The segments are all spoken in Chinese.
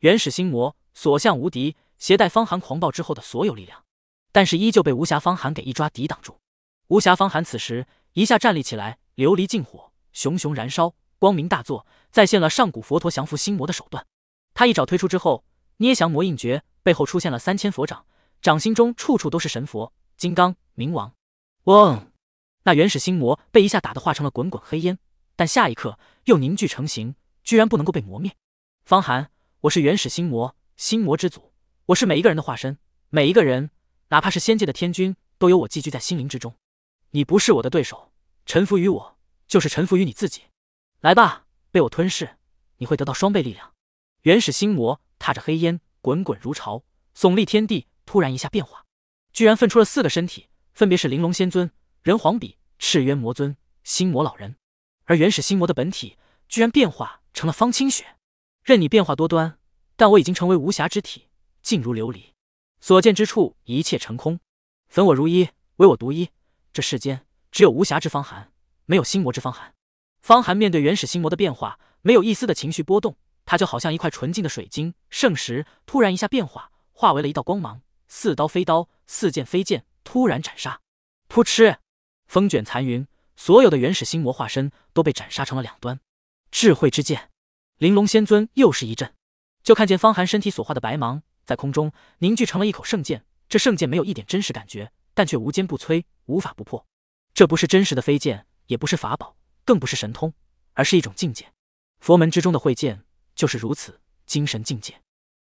原始心魔所向无敌，携带方寒狂暴之后的所有力量，但是依旧被无暇方寒给一抓抵挡住。无暇方寒此时一下站立起来，琉璃净火熊熊燃烧，光明大作，再现了上古佛陀降服心魔的手段。他一爪推出之后，捏降魔印诀，背后出现了三千佛掌，掌心中处处都是神佛金刚冥王。嗡！那原始心魔被一下打得化成了滚滚黑烟，但下一刻又凝聚成型，居然不能够被磨灭。方寒。我是原始心魔，心魔之祖。我是每一个人的化身，每一个人，哪怕是仙界的天君，都有我寄居在心灵之中。你不是我的对手，臣服于我，就是臣服于你自己。来吧，被我吞噬，你会得到双倍力量。原始心魔踏着黑烟，滚滚如潮，耸立天地。突然一下变化，居然分出了四个身体，分别是玲珑仙尊、人皇比、赤渊魔尊、心魔老人。而原始心魔的本体，居然变化成了方清雪。任你变化多端。但我已经成为无暇之体，静如琉璃，所见之处一切成空，焚我如一，唯我独一。这世间只有无暇之方寒，没有心魔之方寒。方寒面对原始心魔的变化，没有一丝的情绪波动，他就好像一块纯净的水晶圣石，突然一下变化，化为了一道光芒，似刀非刀，似剑非剑，突然斩杀。噗嗤，风卷残云，所有的原始心魔化身都被斩杀成了两端。智慧之剑，玲珑仙尊又是一震。就看见方寒身体所化的白芒在空中凝聚成了一口圣剑，这圣剑没有一点真实感觉，但却无坚不摧，无法不破。这不是真实的飞剑，也不是法宝，更不是神通，而是一种境界。佛门之中的慧剑就是如此，精神境界，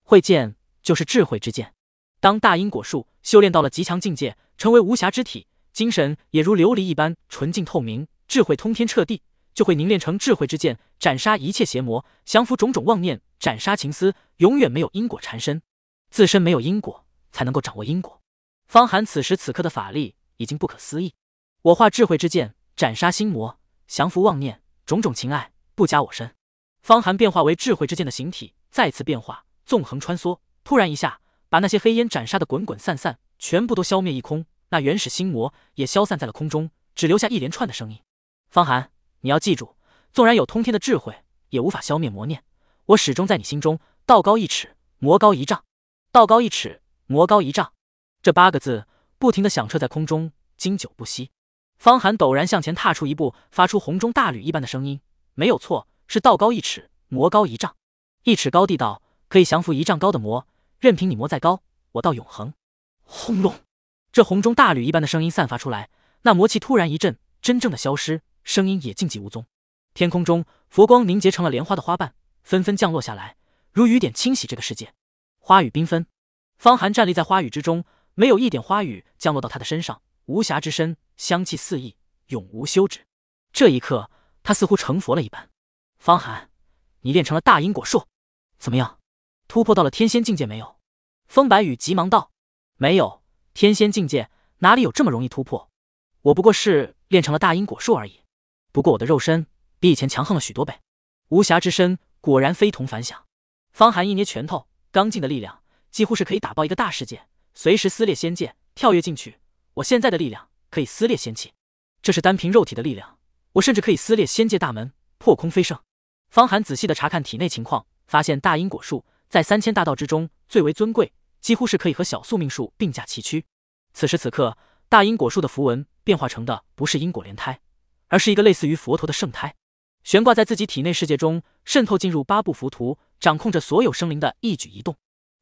慧剑就是智慧之剑。当大因果树修炼到了极强境界，成为无瑕之体，精神也如琉璃一般纯净透明，智慧通天彻地，就会凝练成智慧之剑，斩杀一切邪魔，降服种种妄念。斩杀情丝，永远没有因果缠身，自身没有因果，才能够掌握因果。方寒此时此刻的法力已经不可思议。我化智慧之剑，斩杀心魔，降服妄念，种种情爱不加我身。方寒变化为智慧之剑的形体，再次变化，纵横穿梭，突然一下把那些黑烟斩杀的滚滚散散，全部都消灭一空。那原始心魔也消散在了空中，只留下一连串的声音。方寒，你要记住，纵然有通天的智慧，也无法消灭魔念。我始终在你心中，道高一尺，魔高一丈。道高一尺，魔高一丈，这八个字不停的响彻在空中，经久不息。方寒陡然向前踏出一步，发出洪钟大吕一般的声音。没有错，是道高一尺，魔高一丈。一尺高地道可以降服一丈高的魔，任凭你魔再高，我道永恒。轰隆！这洪钟大吕一般的声音散发出来，那魔气突然一震，真正的消失，声音也静寂无踪。天空中佛光凝结成了莲花的花瓣。纷纷降落下来，如雨点清洗这个世界，花雨缤纷。方寒站立在花雨之中，没有一点花雨降落到他的身上。无暇之身，香气四溢，永无休止。这一刻，他似乎成佛了一般。方寒，你练成了大因果术，怎么样？突破到了天仙境界没有？风白雨急忙道：“没有，天仙境界哪里有这么容易突破？我不过是练成了大因果术而已。不过我的肉身比以前强横了许多倍，无暇之身。”果然非同凡响。方寒一捏拳头，刚劲的力量几乎是可以打爆一个大世界，随时撕裂仙界，跳跃进去。我现在的力量可以撕裂仙气，这是单凭肉体的力量，我甚至可以撕裂仙界大门，破空飞升。方寒仔细的查看体内情况，发现大因果树在三千大道之中最为尊贵，几乎是可以和小宿命树并驾齐驱。此时此刻，大因果树的符文变化成的不是因果莲胎，而是一个类似于佛陀的圣胎。悬挂在自己体内世界中，渗透进入八部浮屠，掌控着所有生灵的一举一动。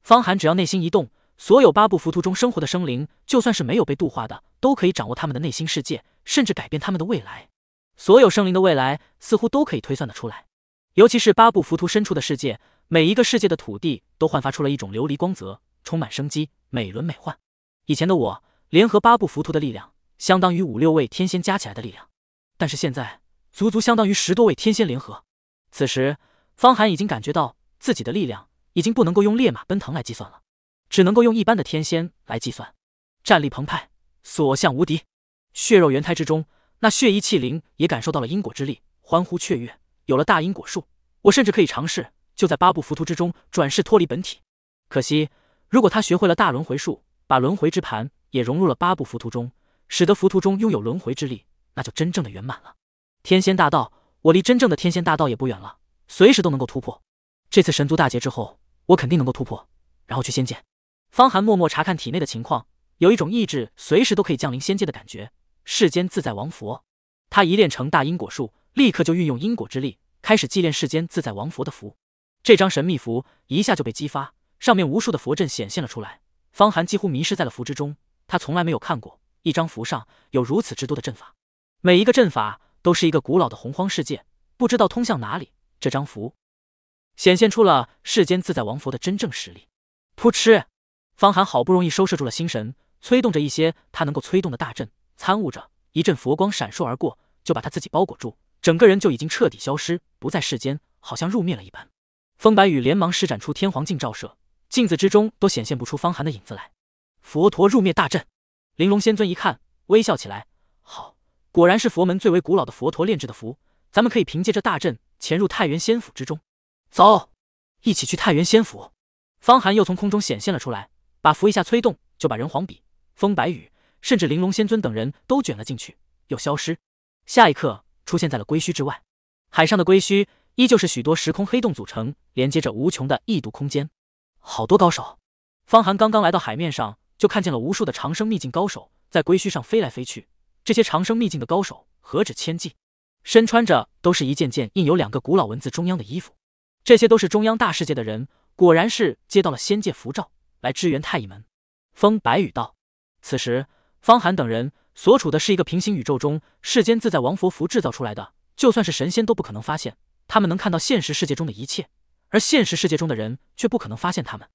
方寒只要内心一动，所有八部浮屠中生活的生灵，就算是没有被度化的，都可以掌握他们的内心世界，甚至改变他们的未来。所有生灵的未来似乎都可以推算得出来。尤其是八部浮屠深处的世界，每一个世界的土地都焕发出了一种琉璃光泽，充满生机，美轮美奂。以前的我联合八部浮屠的力量，相当于五六位天仙加起来的力量，但是现在。足足相当于十多位天仙联合。此时，方寒已经感觉到自己的力量已经不能够用烈马奔腾来计算了，只能够用一般的天仙来计算。战力澎湃，所向无敌。血肉元胎之中，那血衣器灵也感受到了因果之力，欢呼雀跃。有了大因果术，我甚至可以尝试就在八部浮屠之中转世脱离本体。可惜，如果他学会了大轮回术，把轮回之盘也融入了八部浮屠中，使得浮屠中拥有轮回之力，那就真正的圆满了。天仙大道，我离真正的天仙大道也不远了，随时都能够突破。这次神族大劫之后，我肯定能够突破，然后去仙界。方寒默默查看体内的情况，有一种意志随时都可以降临仙界的感觉。世间自在王佛，他一练成大因果术，立刻就运用因果之力开始祭炼世间自在王佛的符。这张神秘符一下就被激发，上面无数的佛阵显现了出来。方寒几乎迷失在了符之中，他从来没有看过一张符上有如此之多的阵法，每一个阵法。都是一个古老的洪荒世界，不知道通向哪里。这张符显现出了世间自在王佛的真正实力。扑哧，方寒好不容易收摄住了心神，催动着一些他能够催动的大阵，参悟着。一阵佛光闪烁而过，就把他自己包裹住，整个人就已经彻底消失，不在世间，好像入灭了一般。风白羽连忙施展出天皇镜照射，镜子之中都显现不出方寒的影子来。佛陀入灭大阵，玲珑仙尊一看，微笑起来，好。果然是佛门最为古老的佛陀炼制的符，咱们可以凭借这大阵潜入太原仙府之中。走，一起去太原仙府。方寒又从空中显现了出来，把符一下催动，就把人皇笔、风白羽，甚至玲珑仙尊等人都卷了进去，又消失。下一刻，出现在了归墟之外。海上的归墟依旧是许多时空黑洞组成，连接着无穷的异度空间。好多高手，方寒刚刚来到海面上，就看见了无数的长生秘境高手在归墟上飞来飞去。这些长生秘境的高手何止千计，身穿着都是一件件印有两个古老文字中央的衣服，这些都是中央大世界的人，果然是接到了仙界符召来支援太乙门。风白羽道。此时，方寒等人所处的是一个平行宇宙中世间自在王佛符制造出来的，就算是神仙都不可能发现，他们能看到现实世界中的一切，而现实世界中的人却不可能发现他们，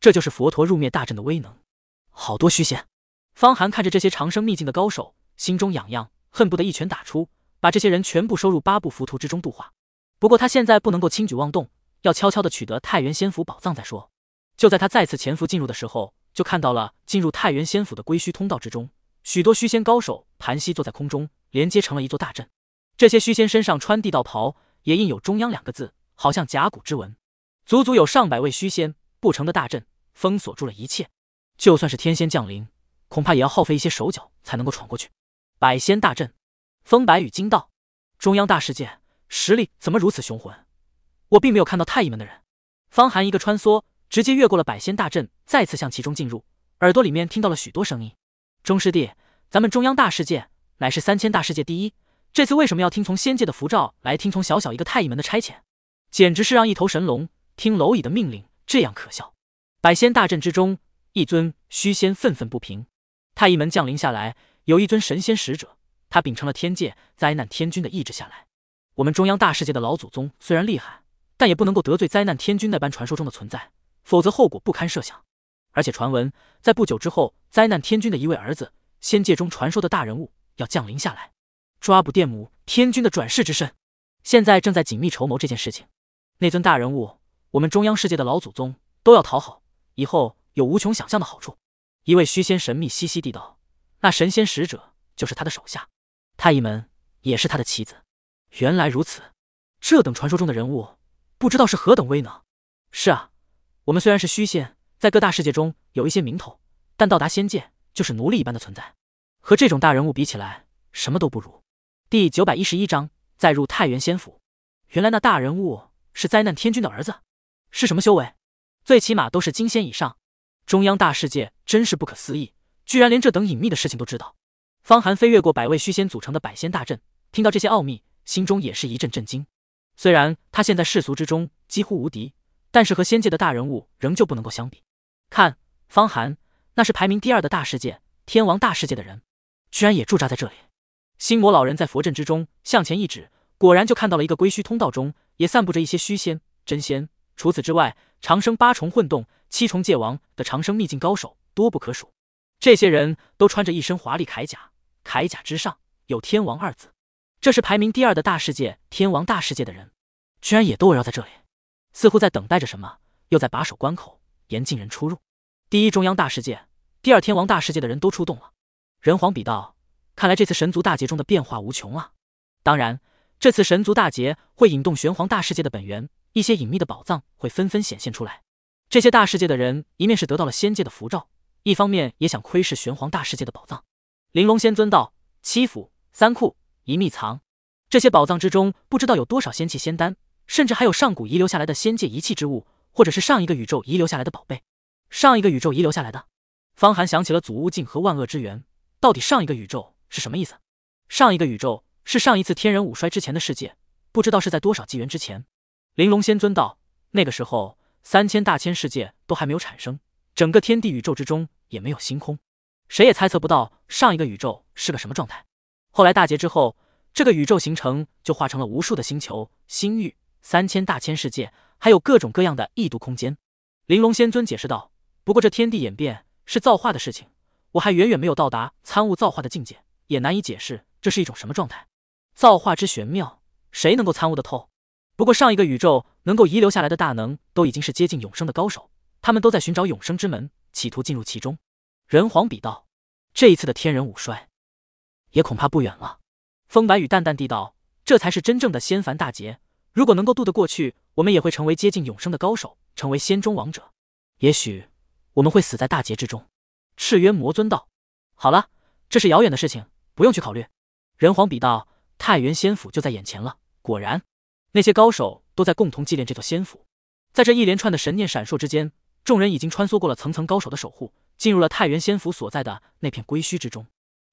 这就是佛陀入灭大阵的威能。好多虚仙，方寒看着这些长生秘境的高手。心中痒痒，恨不得一拳打出，把这些人全部收入八部浮屠之中度化。不过他现在不能够轻举妄动，要悄悄的取得太原仙府宝藏再说。就在他再次潜伏进入的时候，就看到了进入太原仙府的归墟通道之中，许多虚仙高手盘膝坐在空中，连接成了一座大阵。这些虚仙身上穿地道袍，也印有中央两个字，好像甲骨之文，足足有上百位虚仙不成的大阵，封锁住了一切。就算是天仙降临，恐怕也要耗费一些手脚才能够闯过去。百仙大阵，风白羽惊道：“中央大世界实力怎么如此雄浑？我并没有看到太乙门的人。”方寒一个穿梭，直接越过了百仙大阵，再次向其中进入。耳朵里面听到了许多声音：“钟师弟，咱们中央大世界乃是三千大世界第一，这次为什么要听从仙界的符咒来听从小小一个太乙门的差遣？简直是让一头神龙听蝼蚁的命令，这样可笑！”百仙大阵之中，一尊虚仙愤愤不平：“太乙门降临下来。”有一尊神仙使者，他秉承了天界灾难天君的意志下来。我们中央大世界的老祖宗虽然厉害，但也不能够得罪灾难天君那般传说中的存在，否则后果不堪设想。而且传闻，在不久之后，灾难天君的一位儿子，仙界中传说的大人物要降临下来，抓捕电母天君的转世之身。现在正在紧密筹谋这件事情。那尊大人物，我们中央世界的老祖宗都要讨好，以后有无穷想象的好处。一位虚仙神秘兮兮地道。那神仙使者就是他的手下，太乙门也是他的棋子。原来如此，这等传说中的人物，不知道是何等威能。是啊，我们虽然是虚仙，在各大世界中有一些名头，但到达仙界就是奴隶一般的存在，和这种大人物比起来，什么都不如。第九百一十一章，再入太原仙府。原来那大人物是灾难天君的儿子，是什么修为？最起码都是金仙以上。中央大世界真是不可思议。居然连这等隐秘的事情都知道。方寒飞越过百位虚仙组成的百仙大阵，听到这些奥秘，心中也是一阵震惊。虽然他现在世俗之中几乎无敌，但是和仙界的大人物仍旧不能够相比。看，方寒，那是排名第二的大世界天王大世界的人，居然也驻扎在这里。心魔老人在佛阵之中向前一指，果然就看到了一个归墟通道中也散布着一些虚仙、真仙。除此之外，长生八重混动、七重界王的长生秘境高手多不可数。这些人都穿着一身华丽铠甲，铠甲之上有“天王”二字。这是排名第二的大世界——天王大世界的人，居然也都围绕在这里，似乎在等待着什么，又在把守关口，严禁人出入。第一中央大世界、第二天王大世界的人都出动了。人皇比道，看来这次神族大劫中的变化无穷啊！当然，这次神族大劫会引动玄黄大世界的本源，一些隐秘的宝藏会纷纷显现出来。这些大世界的人一面是得到了仙界的符咒，一方面也想窥视玄黄大世界的宝藏。玲珑仙尊道：“七府、三库、一秘藏，这些宝藏之中，不知道有多少仙气、仙丹，甚至还有上古遗留下来的仙界遗弃之物，或者是上一个宇宙遗留下来的宝贝。”上一个宇宙遗留下来的？方寒想起了祖巫境和万恶之源，到底上一个宇宙是什么意思？上一个宇宙是上一次天人五衰之前的世界，不知道是在多少纪元之前。玲珑仙尊道：“那个时候，三千大千世界都还没有产生，整个天地宇宙之中。”也没有星空，谁也猜测不到上一个宇宙是个什么状态。后来大劫之后，这个宇宙形成就化成了无数的星球、星域、三千大千世界，还有各种各样的异度空间。玲珑仙尊解释道：“不过这天地演变是造化的事情，我还远远没有到达参悟造化的境界，也难以解释这是一种什么状态。造化之玄妙，谁能够参悟得透？不过上一个宇宙能够遗留下来的大能都已经是接近永生的高手，他们都在寻找永生之门。”企图进入其中，人皇比道，这一次的天人五衰，也恐怕不远了。风白羽淡淡地道：“这才是真正的仙凡大劫，如果能够渡得过去，我们也会成为接近永生的高手，成为仙中王者。也许我们会死在大劫之中。”赤渊魔尊道：“好了，这是遥远的事情，不用去考虑。”人皇比道：“太原仙府就在眼前了。果然，那些高手都在共同祭奠这座仙府。在这一连串的神念闪烁之间。”众人已经穿梭过了层层高手的守护，进入了太原仙府所在的那片归墟之中。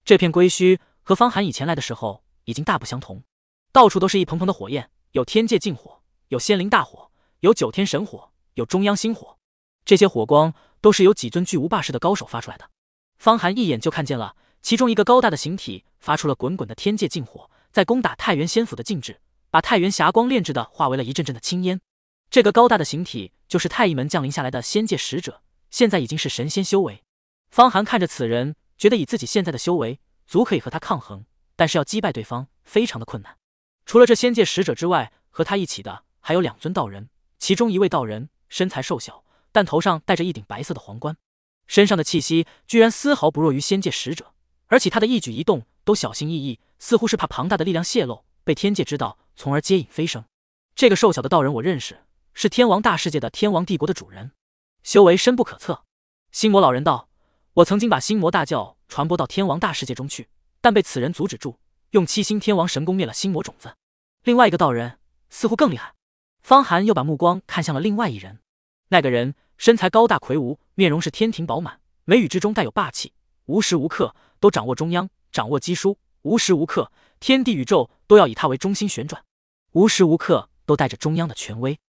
这片归墟和方寒以前来的时候已经大不相同，到处都是一蓬蓬的火焰，有天界禁火，有仙灵大火，有九天神火，有中央星火。这些火光都是由几尊巨无霸式的高手发出来的。方寒一眼就看见了，其中一个高大的形体发出了滚滚的天界禁火，在攻打太原仙府的禁制，把太原霞光炼制的化为了一阵阵的青烟。这个高大的形体就是太乙门降临下来的仙界使者，现在已经是神仙修为。方寒看着此人，觉得以自己现在的修为，足可以和他抗衡，但是要击败对方非常的困难。除了这仙界使者之外，和他一起的还有两尊道人，其中一位道人身材瘦小，但头上戴着一顶白色的皇冠，身上的气息居然丝毫不弱于仙界使者，而且他的一举一动都小心翼翼，似乎是怕庞大的力量泄露被天界知道，从而接引飞升。这个瘦小的道人我认识。是天王大世界的天王帝国的主人，修为深不可测。心魔老人道：“我曾经把心魔大教传播到天王大世界中去，但被此人阻止住，用七星天王神功灭了心魔种子。另外一个道人似乎更厉害。”方寒又把目光看向了另外一人，那个人身材高大魁梧，面容是天庭饱满，眉宇之中带有霸气，无时无刻都掌握中央，掌握机书，无时无刻天地宇宙都要以他为中心旋转，无时无刻都带着中央的权威。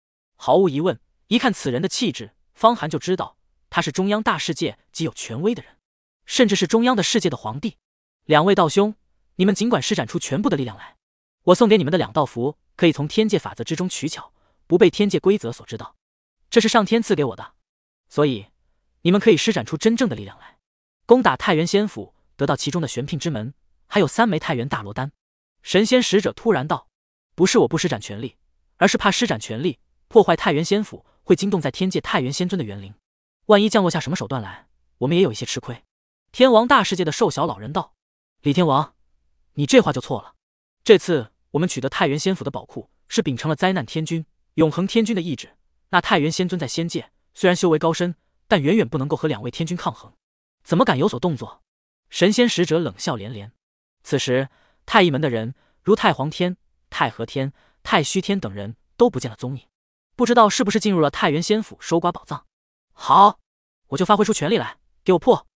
毫无疑问，一看此人的气质，方寒就知道他是中央大世界极有权威的人，甚至是中央的世界的皇帝。两位道兄，你们尽管施展出全部的力量来，我送给你们的两道符可以从天界法则之中取巧，不被天界规则所知道。这是上天赐给我的，所以你们可以施展出真正的力量来，攻打太原仙府，得到其中的玄牝之门，还有三枚太原大罗丹。神仙使者突然道：“不是我不施展权力，而是怕施展权力。”破坏太原仙府会惊动在天界太原仙尊的元灵，万一降落下什么手段来，我们也有一些吃亏。天王大世界的瘦小老人道：“李天王，你这话就错了。这次我们取得太原仙府的宝库，是秉承了灾难天君、永恒天君的意志。那太原仙尊在仙界虽然修为高深，但远远不能够和两位天君抗衡，怎么敢有所动作？”神仙使者冷笑连连。此时，太乙门的人如太皇天、太和天、太虚天等人都不见了踪影。不知道是不是进入了太原仙府收刮宝藏？好，我就发挥出全力来，给我破！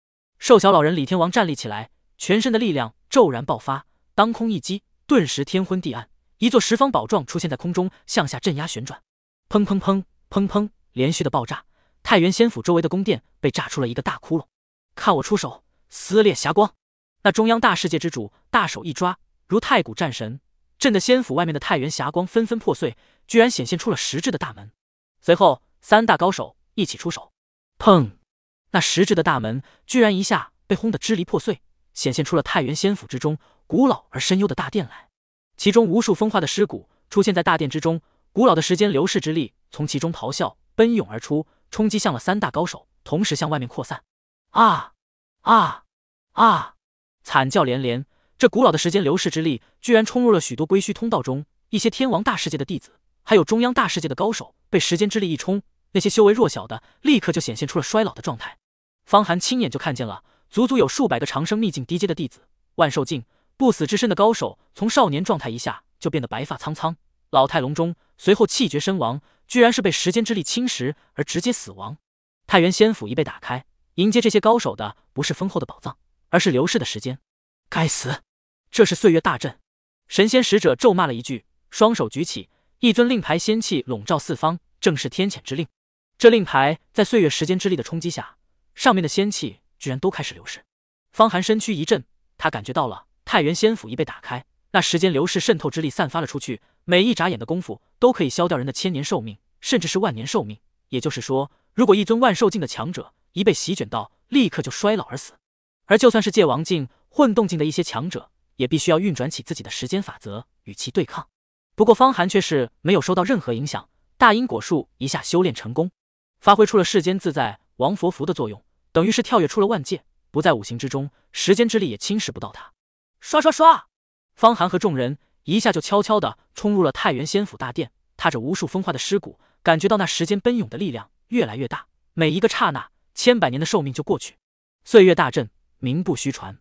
瘦小老人李天王站立起来，全身的力量骤然爆发，当空一击，顿时天昏地暗，一座十方宝幢出现在空中，向下镇压旋转。砰砰砰砰砰，连续的爆炸，太原仙府周围的宫殿被炸出了一个大窟窿。看我出手，撕裂霞光！那中央大世界之主大手一抓，如太古战神，震得仙府外面的太原霞光纷纷破碎。居然显现出了石质的大门，随后三大高手一起出手，砰！那石质的大门居然一下被轰得支离破碎，显现出了太原仙府之中古老而深幽的大殿来。其中无数风化的尸骨出现在大殿之中，古老的时间流逝之力从其中咆哮奔涌而出，冲击向了三大高手，同时向外面扩散。啊啊啊！惨叫连连，这古老的时间流逝之力居然冲入了许多归墟通道中，一些天王大世界的弟子。还有中央大世界的高手，被时间之力一冲，那些修为弱小的立刻就显现出了衰老的状态。方寒亲眼就看见了，足足有数百个长生秘境低阶的弟子、万寿境不死之身的高手，从少年状态一下就变得白发苍苍、老态龙钟，随后气绝身亡，居然是被时间之力侵蚀而直接死亡。太原仙府一被打开，迎接这些高手的不是丰厚的宝藏，而是流逝的时间。该死，这是岁月大阵！神仙使者咒骂了一句，双手举起。一尊令牌，仙气笼罩四方，正是天谴之令。这令牌在岁月时间之力的冲击下，上面的仙气居然都开始流逝。方寒身躯一震，他感觉到了太原仙府已被打开，那时间流逝渗透之力散发了出去，每一眨眼的功夫都可以消掉人的千年寿命，甚至是万年寿命。也就是说，如果一尊万寿境的强者一被席卷到，立刻就衰老而死。而就算是界王境、混动境的一些强者，也必须要运转起自己的时间法则与其对抗。不过方寒却是没有受到任何影响，大因果树一下修炼成功，发挥出了世间自在王佛符的作用，等于是跳跃出了万界，不在五行之中，时间之力也侵蚀不到他。刷刷刷！方寒和众人一下就悄悄地冲入了太原仙府大殿，踏着无数风化的尸骨，感觉到那时间奔涌的力量越来越大，每一个刹那，千百年的寿命就过去。岁月大阵名不虚传，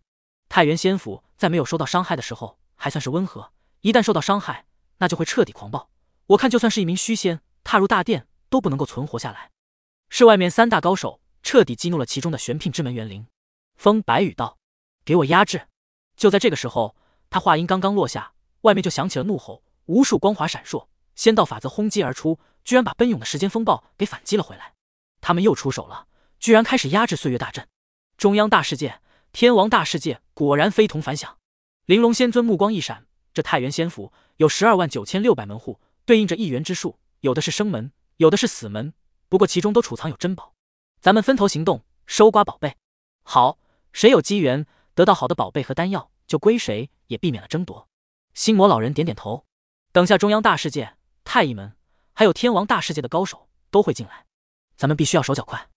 太原仙府在没有受到伤害的时候还算是温和，一旦受到伤害。那就会彻底狂暴，我看就算是一名虚仙踏入大殿都不能够存活下来。是外面三大高手彻底激怒了其中的玄牝之门元灵。风白羽道：“给我压制！”就在这个时候，他话音刚刚落下，外面就响起了怒吼，无数光华闪烁，仙道法则轰击而出，居然把奔涌的时间风暴给反击了回来。他们又出手了，居然开始压制岁月大阵。中央大世界，天王大世界果然非同凡响。玲珑仙尊目光一闪。这太原仙府有十二万九千六百门户，对应着一元之数，有的是生门，有的是死门。不过其中都储藏有珍宝，咱们分头行动，收刮宝贝。好，谁有机缘得到好的宝贝和丹药，就归谁，也避免了争夺。心魔老人点点头。等下中央大世界、太乙门，还有天王大世界的高手都会进来，咱们必须要手脚快。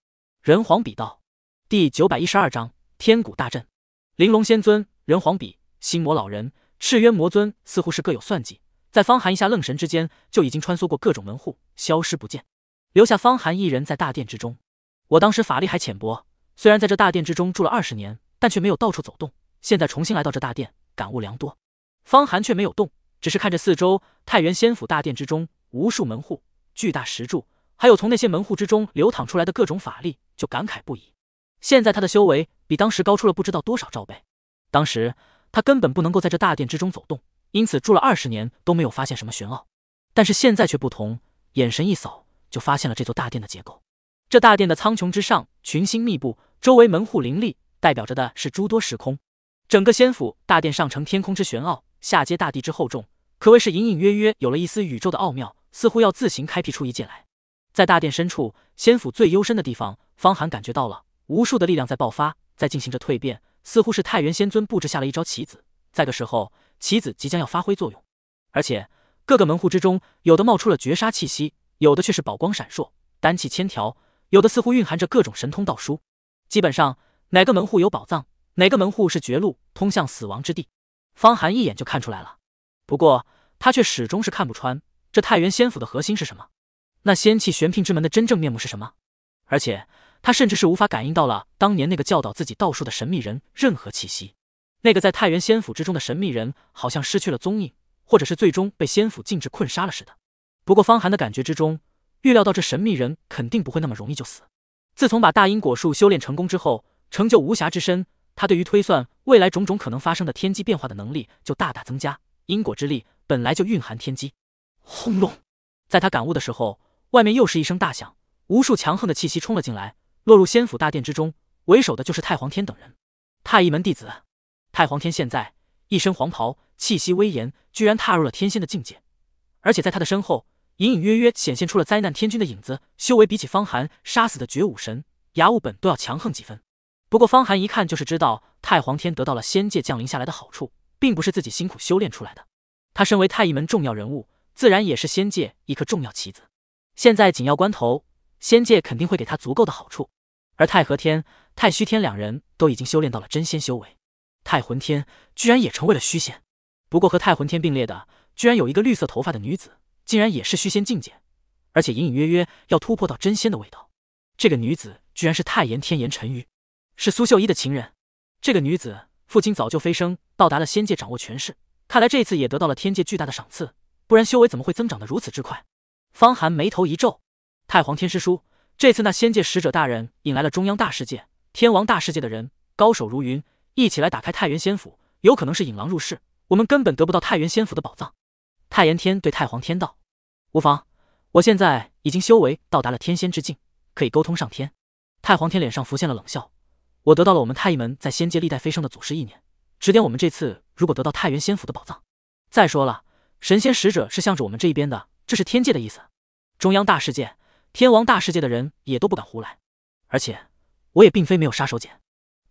人皇笔道第九百一十二章天谷大阵。玲珑仙尊、人皇笔、心魔老人。赤渊魔尊似乎是各有算计，在方寒一下愣神之间，就已经穿梭过各种门户，消失不见，留下方寒一人在大殿之中。我当时法力还浅薄，虽然在这大殿之中住了二十年，但却没有到处走动。现在重新来到这大殿，感悟良多。方寒却没有动，只是看着四周太原仙府大殿之中无数门户、巨大石柱，还有从那些门户之中流淌出来的各种法力，就感慨不已。现在他的修为比当时高出了不知道多少兆倍。当时。他根本不能够在这大殿之中走动，因此住了二十年都没有发现什么玄奥。但是现在却不同，眼神一扫就发现了这座大殿的结构。这大殿的苍穹之上群星密布，周围门户林立，代表着的是诸多时空。整个仙府大殿上承天空之玄奥，下接大地之厚重，可谓是隐隐约约有了一丝宇宙的奥妙，似乎要自行开辟出一界来。在大殿深处，仙府最幽深的地方，方寒感觉到了无数的力量在爆发，在进行着蜕变。似乎是太原仙尊布置下了一招棋子，在个时候，棋子即将要发挥作用。而且各个门户之中，有的冒出了绝杀气息，有的却是宝光闪烁，丹气千条，有的似乎蕴含着各种神通道书。基本上，哪个门户有宝藏，哪个门户是绝路，通向死亡之地。方寒一眼就看出来了，不过他却始终是看不穿这太原仙府的核心是什么，那仙气玄牝之门的真正面目是什么，而且。他甚至是无法感应到了当年那个教导自己道术的神秘人任何气息，那个在太原仙府之中的神秘人好像失去了踪影，或者是最终被仙府禁制困杀了似的。不过方寒的感觉之中预料到这神秘人肯定不会那么容易就死。自从把大因果术修炼成功之后，成就无暇之身，他对于推算未来种种可能发生的天机变化的能力就大大增加。因果之力本来就蕴含天机。轰隆，在他感悟的时候，外面又是一声大响，无数强横的气息冲了进来。落入仙府大殿之中，为首的就是太皇天等人。太乙门弟子，太皇天现在一身黄袍，气息威严，居然踏入了天仙的境界。而且在他的身后，隐隐约约显现出了灾难天君的影子，修为比起方寒杀死的绝武神牙武本都要强横几分。不过方寒一看就是知道太皇天得到了仙界降临下来的好处，并不是自己辛苦修炼出来的。他身为太乙门重要人物，自然也是仙界一颗重要棋子。现在紧要关头，仙界肯定会给他足够的好处。而太和天、太虚天两人都已经修炼到了真仙修为，太魂天居然也成为了虚仙。不过和太魂天并列的，居然有一个绿色头发的女子，竟然也是虚仙境界，而且隐隐约约要突破到真仙的味道。这个女子居然是太炎天炎沉鱼，是苏秀一的情人。这个女子父亲早就飞升到达了仙界，掌握权势，看来这次也得到了天界巨大的赏赐，不然修为怎么会增长的如此之快？方寒眉头一皱，太皇天师叔。这次那仙界使者大人引来了中央大世界、天王大世界的人，高手如云，一起来打开太原仙府，有可能是引狼入室，我们根本得不到太原仙府的宝藏。太炎天对太皇天道无妨，我现在已经修为到达了天仙之境，可以沟通上天。太皇天脸上浮现了冷笑，我得到了我们太一门在仙界历代飞升的祖师意念，指点我们这次如果得到太原仙府的宝藏。再说了，神仙使者是向着我们这一边的，这是天界的意思。中央大世界。天王大世界的人也都不敢胡来，而且我也并非没有杀手锏。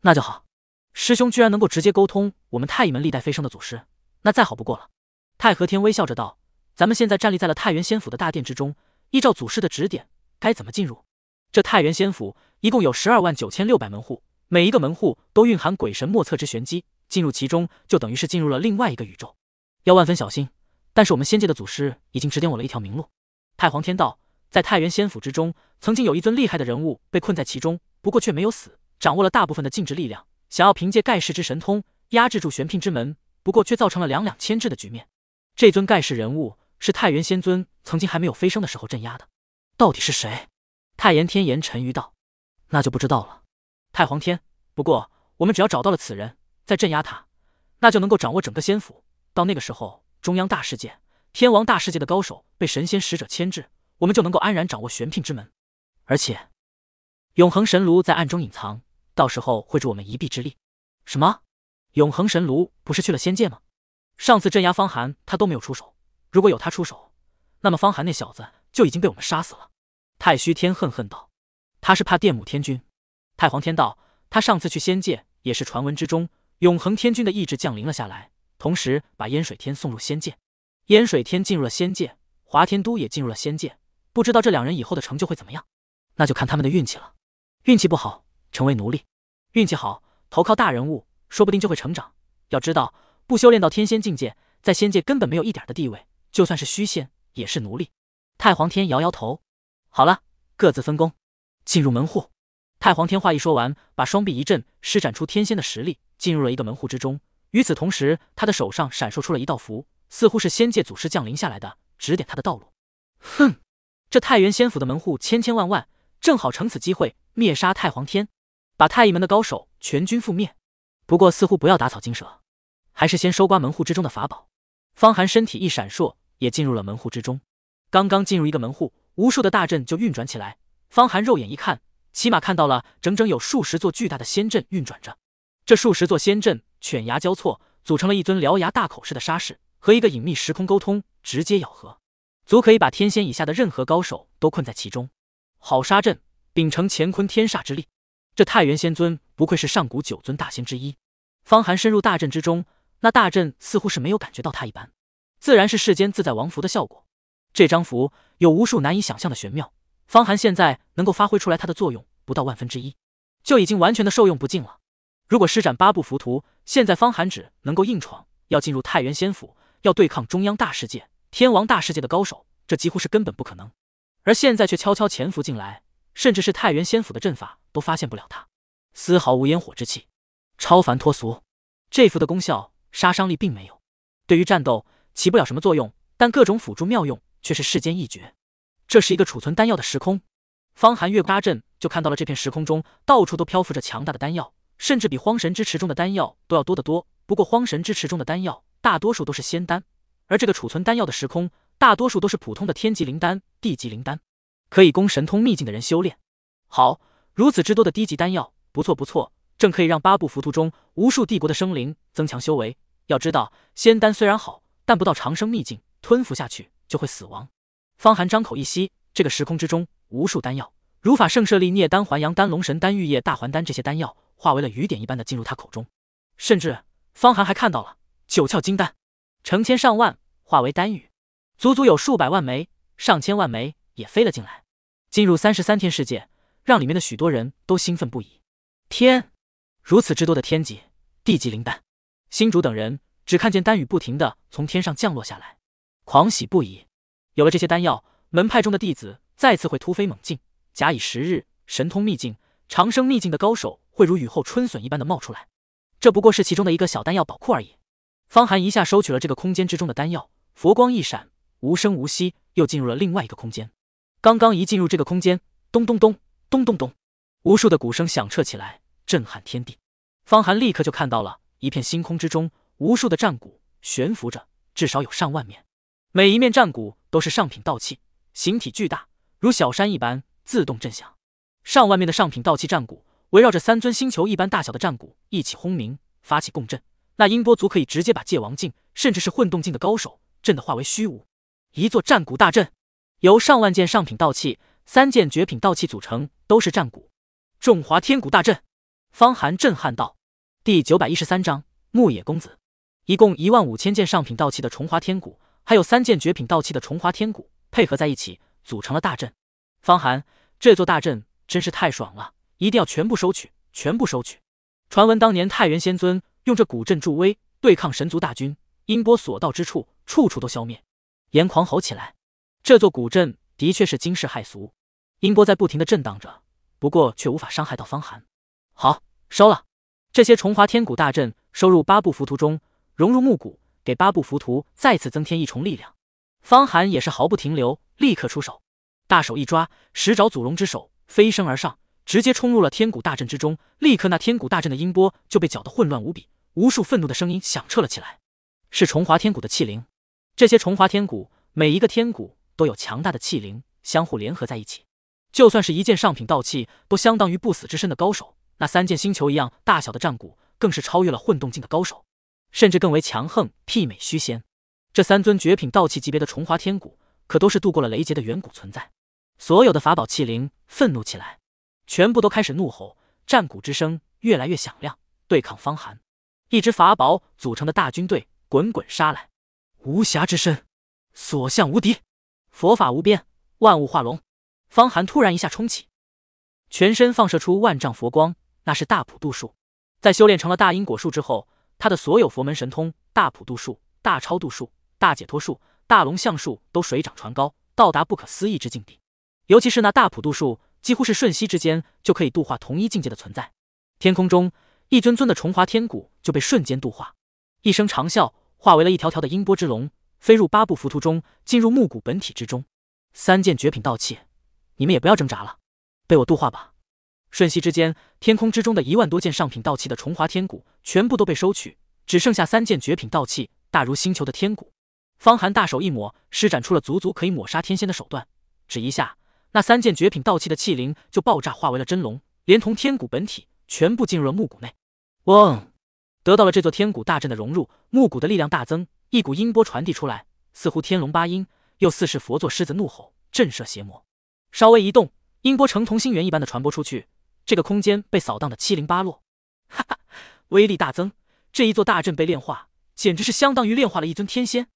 那就好，师兄居然能够直接沟通我们太乙门历代飞升的祖师，那再好不过了。太和天微笑着道：“咱们现在站立在了太原仙府的大殿之中，依照祖师的指点，该怎么进入？这太原仙府一共有十二万九千六百门户，每一个门户都蕴含鬼神莫测之玄机，进入其中就等于是进入了另外一个宇宙，要万分小心。但是我们仙界的祖师已经指点我了一条明路。”太皇天道。在太原仙府之中，曾经有一尊厉害的人物被困在其中，不过却没有死，掌握了大部分的禁制力量，想要凭借盖世之神通压制住玄牝之门，不过却造成了两两牵制的局面。这尊盖世人物是太原仙尊曾经还没有飞升的时候镇压的，到底是谁？太炎天炎沉鱼道：“那就不知道了。”太皇天。不过我们只要找到了此人，再镇压他，那就能够掌握整个仙府。到那个时候，中央大世界、天王大世界的高手被神仙使者牵制。我们就能够安然掌握玄牝之门，而且永恒神炉在暗中隐藏，到时候会助我们一臂之力。什么？永恒神炉不是去了仙界吗？上次镇压方寒，他都没有出手。如果有他出手，那么方寒那小子就已经被我们杀死了。太虚天恨恨道：“他是怕电母天君。”太皇天道：“他上次去仙界也是传闻之中，永恒天君的意志降临了下来，同时把烟水天送入仙界。烟水天进入了仙界，华天都也进入了仙界。”不知道这两人以后的成就会怎么样，那就看他们的运气了。运气不好，成为奴隶；运气好，投靠大人物，说不定就会成长。要知道，不修炼到天仙境界，在仙界根本没有一点的地位，就算是虚仙，也是奴隶。太皇天摇摇头。好了，各自分工，进入门户。太皇天话一说完，把双臂一震，施展出天仙的实力，进入了一个门户之中。与此同时，他的手上闪烁出了一道符，似乎是仙界祖师降临下来的，指点他的道路。哼。这太原仙府的门户千千万万，正好乘此机会灭杀太皇天，把太乙门的高手全军覆灭。不过，似乎不要打草惊蛇，还是先收刮门户之中的法宝。方寒身体一闪烁，也进入了门户之中。刚刚进入一个门户，无数的大阵就运转起来。方寒肉眼一看，起码看到了整整有数十座巨大的仙阵运转着。这数十座仙阵犬牙交错，组成了一尊獠牙大口似的沙士，和一个隐秘时空沟通，直接咬合。足可以把天仙以下的任何高手都困在其中。好杀阵，秉承乾坤天煞之力。这太原仙尊不愧是上古九尊大仙之一。方寒深入大阵之中，那大阵似乎是没有感觉到他一般，自然是世间自在王符的效果。这张符有无数难以想象的玄妙，方寒现在能够发挥出来它的作用不到万分之一，就已经完全的受用不尽了。如果施展八部浮屠，现在方寒只能够硬闯，要进入太原仙府，要对抗中央大世界。天王大世界的高手，这几乎是根本不可能。而现在却悄悄潜伏进来，甚至是太原仙府的阵法都发现不了他，丝毫无烟火之气，超凡脱俗。这符的功效、杀伤力并没有，对于战斗起不了什么作用，但各种辅助妙用却是世间一绝。这是一个储存丹药的时空，方寒月八阵就看到了这片时空中到处都漂浮着强大的丹药，甚至比荒神之池中的丹药都要多得多。不过荒神之池中的丹药大多数都是仙丹。而这个储存丹药的时空，大多数都是普通的天级灵丹、地级灵丹，可以供神通秘境的人修炼。好，如此之多的低级丹药，不错不错，正可以让八部浮屠中无数帝国的生灵增强修为。要知道，仙丹虽然好，但不到长生秘境吞服下去就会死亡。方寒张口一吸，这个时空之中无数丹药，如法圣舍利涅丹、还阳丹、龙神丹、玉液大还丹这些丹药，化为了雨点一般的进入他口中。甚至，方寒还看到了九窍金丹。成千上万化为丹雨，足足有数百万枚、上千万枚也飞了进来，进入三十三天世界，让里面的许多人都兴奋不已。天，如此之多的天级、地级灵丹，星主等人只看见丹雨不停的从天上降落下来，狂喜不已。有了这些丹药，门派中的弟子再次会突飞猛进，假以时日，神通秘境、长生秘境的高手会如雨后春笋一般的冒出来。这不过是其中的一个小丹药宝库而已。方寒一下收取了这个空间之中的丹药，佛光一闪，无声无息，又进入了另外一个空间。刚刚一进入这个空间，咚咚咚咚咚咚，无数的鼓声响彻起来，震撼天地。方寒立刻就看到了一片星空之中，无数的战鼓悬浮着，至少有上万面。每一面战鼓都是上品道器，形体巨大，如小山一般，自动震响。上万面的上品道器战鼓围绕着三尊星球一般大小的战鼓一起轰鸣，发起共振。那音波族可以直接把界王境，甚至是混动境的高手震得化为虚无。一座战鼓大阵，由上万件上品道器、三件绝品道器组成，都是战鼓。重华天鼓大阵，方寒震撼道。第九百一十三章牧野公子，一共一万五千件上品道器的重华天鼓，还有三件绝品道器的重华天鼓，配合在一起，组成了大阵。方寒，这座大阵真是太爽了，一定要全部收取，全部收取。传闻当年太元仙尊。用这古阵助威，对抗神族大军，音波所到之处，处处都消灭。炎狂吼起来，这座古阵的确是惊世骇俗。音波在不停的震荡着，不过却无法伤害到方寒。好，收了这些重华天古大阵，收入八部浮屠中，融入木谷，给八部浮屠再次增添一重力量。方寒也是毫不停留，立刻出手，大手一抓，十爪祖龙之手飞升而上，直接冲入了天古大阵之中，立刻那天古大阵的音波就被搅得混乱无比。无数愤怒的声音响彻了起来，是重华天谷的气灵。这些重华天谷，每一个天谷都有强大的气灵相互联合在一起。就算是一件上品道器，都相当于不死之身的高手。那三件星球一样大小的战鼓，更是超越了混动境的高手，甚至更为强横，媲美虚仙。这三尊绝品道器级别的重华天谷，可都是度过了雷劫的远古存在。所有的法宝器灵愤怒起来，全部都开始怒吼，战鼓之声越来越响亮，对抗方寒。一支法宝组成的大军队滚滚杀来，无暇之身，所向无敌。佛法无边，万物化龙。方寒突然一下冲起，全身放射出万丈佛光，那是大普度数。在修炼成了大因果术之后，他的所有佛门神通——大普度数、大超度数、大解脱术、大龙象术，都水涨船高，到达不可思议之境地。尤其是那大普度数，几乎是瞬息之间就可以度化同一境界的存在。天空中一尊尊的重华天鼓就被瞬间度化，一声长啸，化为了一条条的音波之龙，飞入八部浮屠中，进入木骨本体之中。三件绝品道器，你们也不要挣扎了，被我度化吧。瞬息之间，天空之中的一万多件上品道器的重华天骨全部都被收取，只剩下三件绝品道器，大如星球的天骨。方寒大手一抹，施展出了足足可以抹杀天仙的手段，只一下，那三件绝品道器的器灵就爆炸，化为了真龙，连同天骨本体全部进入了木骨内。嗡。得到了这座天谷大阵的融入，木谷的力量大增，一股音波传递出来，似乎天龙八音，又似是佛座狮子怒吼，震慑邪魔。稍微一动，音波呈同心圆一般的传播出去，这个空间被扫荡的七零八落。哈哈，威力大增！这一座大阵被炼化，简直是相当于炼化了一尊天仙。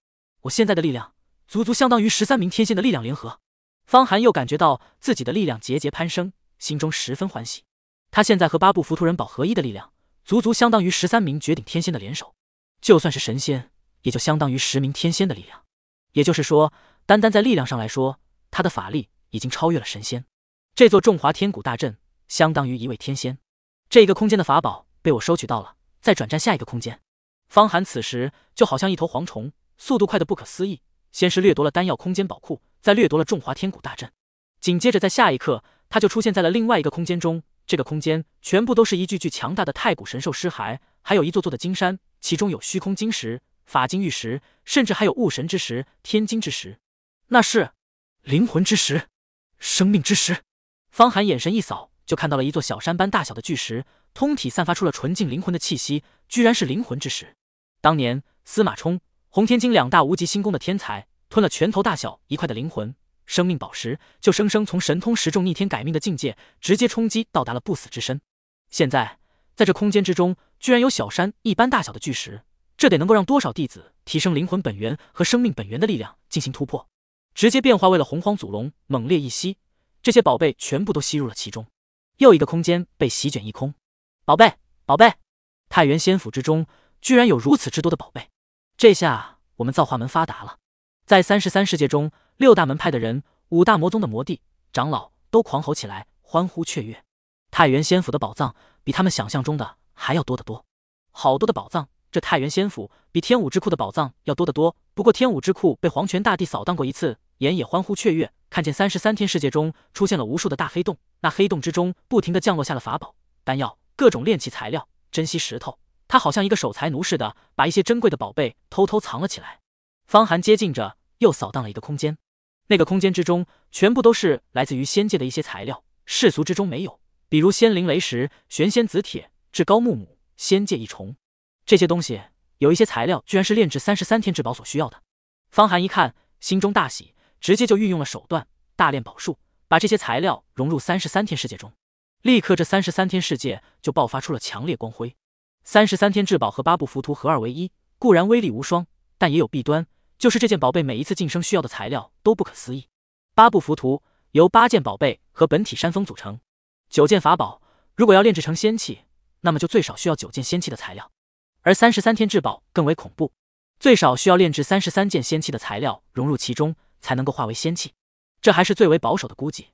我现在的力量，足足相当于十三名天仙的力量联合。方寒又感觉到自己的力量节节攀升，心中十分欢喜。他现在和八部浮屠人宝合一的力量。足足相当于十三名绝顶天仙的联手，就算是神仙，也就相当于十名天仙的力量。也就是说，单单在力量上来说，他的法力已经超越了神仙。这座重华天谷大阵相当于一位天仙。这个空间的法宝被我收取到了，再转战下一个空间。方寒此时就好像一头蝗虫，速度快的不可思议。先是掠夺了丹药空间宝库，再掠夺了重华天谷大阵，紧接着在下一刻，他就出现在了另外一个空间中。这个空间全部都是一具具强大的太古神兽尸骸，还有一座座的金山，其中有虚空晶石、法金玉石，甚至还有悟神之石、天金之石，那是灵魂之石、生命之石。方寒眼神一扫，就看到了一座小山般大小的巨石，通体散发出了纯净灵魂的气息，居然是灵魂之石。当年司马冲、洪天金两大无极星宫的天才，吞了拳头大小一块的灵魂。生命宝石就生生从神通十重逆天改命的境界，直接冲击到达了不死之身。现在在这空间之中，居然有小山一般大小的巨石，这得能够让多少弟子提升灵魂本源和生命本源的力量进行突破，直接变化为了洪荒祖龙，猛烈一吸，这些宝贝全部都吸入了其中。又一个空间被席卷一空，宝贝，宝贝！太原仙府之中居然有如此之多的宝贝，这下我们造化门发达了，在三十三世界中。六大门派的人，五大魔宗的魔帝长老都狂吼起来，欢呼雀跃。太原仙府的宝藏比他们想象中的还要多得多，好多的宝藏。这太原仙府比天武之库的宝藏要多得多。不过天武之库被黄泉大帝扫荡过一次，岩也欢呼雀跃，看见三十三天世界中出现了无数的大黑洞，那黑洞之中不停的降落下了法宝、丹药、各种炼器材料、珍惜石头。他好像一个守财奴似的，把一些珍贵的宝贝偷偷藏了起来。方寒接近着，又扫荡了一个空间。那个空间之中，全部都是来自于仙界的一些材料，世俗之中没有，比如仙灵雷石、玄仙紫铁、至高木母、仙界一重，这些东西有一些材料，居然是炼制三十三天至宝所需要的。方寒一看，心中大喜，直接就运用了手段大炼宝术，把这些材料融入三十三天世界中，立刻这三十三天世界就爆发出了强烈光辉。三十三天至宝和八部浮屠合二为一，固然威力无双，但也有弊端。就是这件宝贝，每一次晋升需要的材料都不可思议。八部浮屠由八件宝贝和本体山峰组成。九件法宝，如果要炼制成仙器，那么就最少需要九件仙器的材料。而三十三天至宝更为恐怖，最少需要炼制三十三件仙器的材料融入其中，才能够化为仙器。这还是最为保守的估计。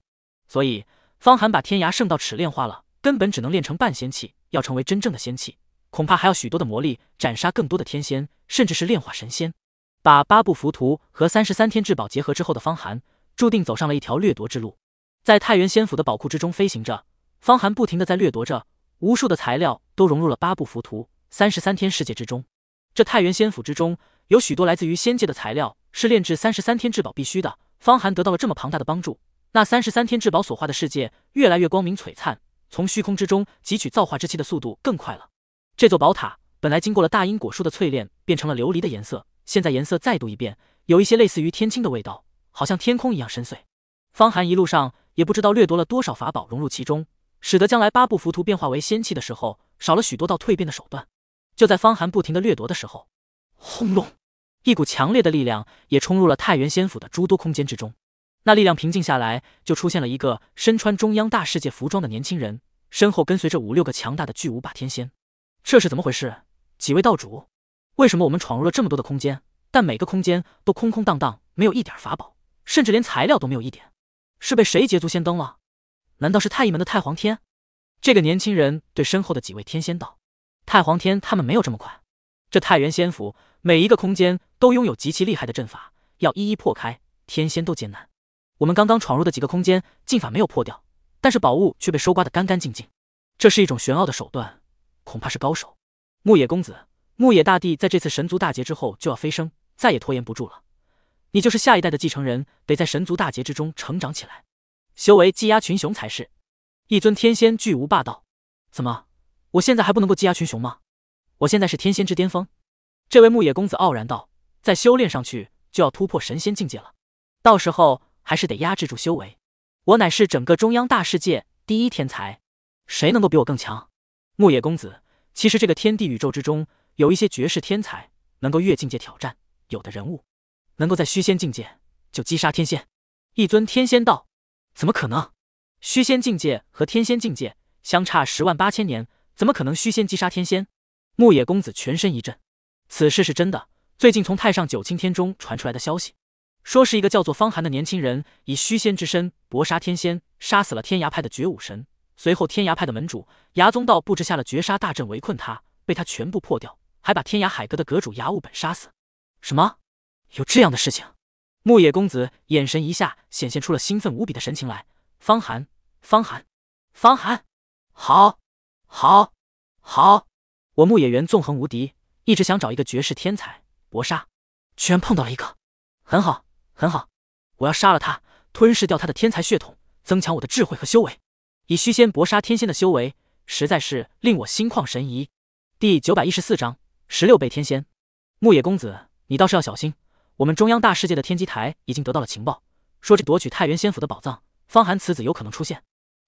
所以方寒把天涯圣道尺炼化了，根本只能炼成半仙器。要成为真正的仙器，恐怕还要许多的魔力，斩杀更多的天仙，甚至是炼化神仙。把八部浮屠和三十三天至宝结合之后的方寒，注定走上了一条掠夺之路。在太原仙府的宝库之中飞行着，方寒不停的在掠夺着，无数的材料都融入了八部浮屠、三十三天世界之中。这太原仙府之中有许多来自于仙界的材料，是炼制三十三天至宝必须的。方寒得到了这么庞大的帮助，那三十三天至宝所化的世界越来越光明璀璨，从虚空之中汲取造化之气的速度更快了。这座宝塔本来经过了大因果树的淬炼，变成了琉璃的颜色。现在颜色再度一变，有一些类似于天青的味道，好像天空一样深邃。方寒一路上也不知道掠夺了多少法宝融入其中，使得将来八部浮屠变化为仙器的时候少了许多道蜕变的手段。就在方寒不停的掠夺的时候，轰隆！一股强烈的力量也冲入了太原仙府的诸多空间之中。那力量平静下来，就出现了一个身穿中央大世界服装的年轻人，身后跟随着五六个强大的巨无霸天仙。这是怎么回事？几位道主？为什么我们闯入了这么多的空间，但每个空间都空空荡荡，没有一点法宝，甚至连材料都没有一点？是被谁捷足先登了？难道是太乙门的太皇天？这个年轻人对身后的几位天仙道：“太皇天他们没有这么快。这太元仙府每一个空间都拥有极其厉害的阵法，要一一破开，天仙都艰难。我们刚刚闯入的几个空间，阵法没有破掉，但是宝物却被收刮得干干净净。这是一种玄奥的手段，恐怕是高手。”牧野公子。牧野大帝在这次神族大劫之后就要飞升，再也拖延不住了。你就是下一代的继承人，得在神族大劫之中成长起来，修为积压群雄才是。一尊天仙巨无霸道，怎么？我现在还不能够积压群雄吗？我现在是天仙之巅峰。这位牧野公子傲然道：“再修炼上去，就要突破神仙境界了。到时候还是得压制住修为。我乃是整个中央大世界第一天才，谁能够比我更强？”牧野公子，其实这个天地宇宙之中。有一些绝世天才能够越境界挑战，有的人物能够在虚仙境界就击杀天仙。一尊天仙道，怎么可能？虚仙境界和天仙境界相差十万八千年，怎么可能虚仙击杀天仙？牧野公子全身一震，此事是真的。最近从太上九清天中传出来的消息，说是一个叫做方寒的年轻人以虚仙之身搏杀天仙，杀死了天涯派的绝武神。随后天涯派的门主牙宗道布置下了绝杀大阵围困他，被他全部破掉。还把天涯海阁的阁主牙物本杀死？什么？有这样的事情？牧野公子眼神一下显现出了兴奋无比的神情来。方寒，方寒，方寒，好，好，好！我牧野原纵横无敌，一直想找一个绝世天才搏杀，居然碰到了一个，很好，很好！我要杀了他，吞噬掉他的天才血统，增强我的智慧和修为。以虚仙搏杀天仙的修为，实在是令我心旷神怡。第九百一十四章。十六倍天仙，牧野公子，你倒是要小心。我们中央大世界的天机台已经得到了情报，说是夺取太原仙府的宝藏，方寒此子有可能出现。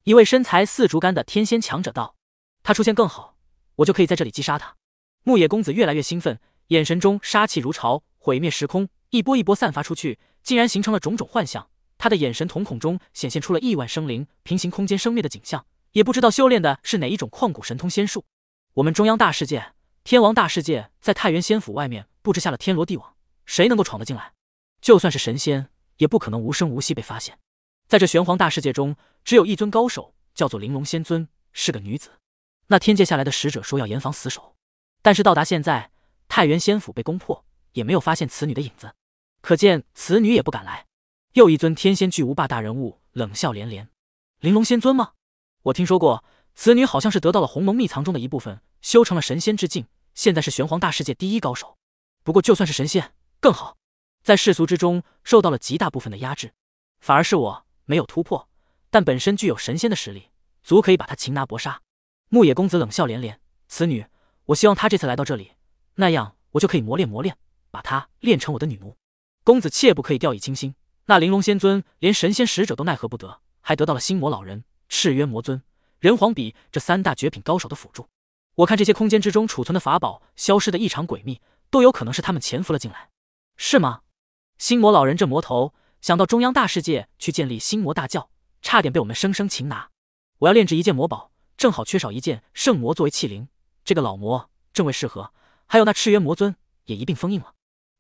一位身材似竹竿的天仙强者道：“他出现更好，我就可以在这里击杀他。”牧野公子越来越兴奋，眼神中杀气如潮，毁灭时空，一波一波散发出去，竟然形成了种种幻象。他的眼神瞳孔中显现出了亿万生灵、平行空间生灭的景象，也不知道修炼的是哪一种旷古神通仙术。我们中央大世界。天王大世界在太原仙府外面布置下了天罗地网，谁能够闯得进来？就算是神仙，也不可能无声无息被发现。在这玄黄大世界中，只有一尊高手，叫做玲珑仙尊，是个女子。那天界下来的使者说要严防死守，但是到达现在，太原仙府被攻破，也没有发现此女的影子，可见此女也不敢来。又一尊天仙巨无霸大人物冷笑连连：“玲珑仙尊吗？我听说过，此女好像是得到了鸿蒙秘藏中的一部分。”修成了神仙之境，现在是玄黄大世界第一高手。不过就算是神仙，更好在世俗之中受到了极大部分的压制，反而是我没有突破，但本身具有神仙的实力，足可以把他擒拿搏杀。牧野公子冷笑连连：“此女，我希望她这次来到这里，那样我就可以磨练磨练，把她练成我的女奴。”公子切不可以掉以轻心，那玲珑仙尊连神仙使者都奈何不得，还得到了心魔老人、赤渊魔尊、人皇笔这三大绝品高手的辅助。我看这些空间之中储存的法宝消失的异常诡秘，都有可能是他们潜伏了进来，是吗？心魔老人这魔头想到中央大世界去建立心魔大教，差点被我们生生擒拿。我要炼制一件魔宝，正好缺少一件圣魔作为器灵，这个老魔正位适合。还有那赤渊魔尊也一并封印了。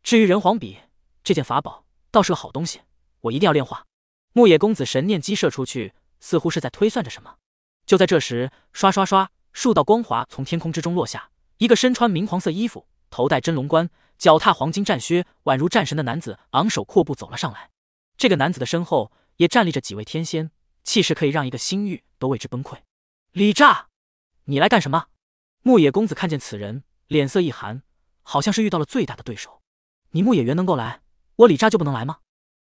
至于人皇笔这件法宝，倒是个好东西，我一定要炼化。牧野公子神念激射出去，似乎是在推算着什么。就在这时，刷刷刷。数道光华从天空之中落下，一个身穿明黄色衣服、头戴真龙冠、脚踏黄金战靴，宛如战神的男子昂首阔步走了上来。这个男子的身后也站立着几位天仙，气势可以让一个星域都为之崩溃。李炸，你来干什么？牧野公子看见此人，脸色一寒，好像是遇到了最大的对手。你牧野原能够来，我李炸就不能来吗？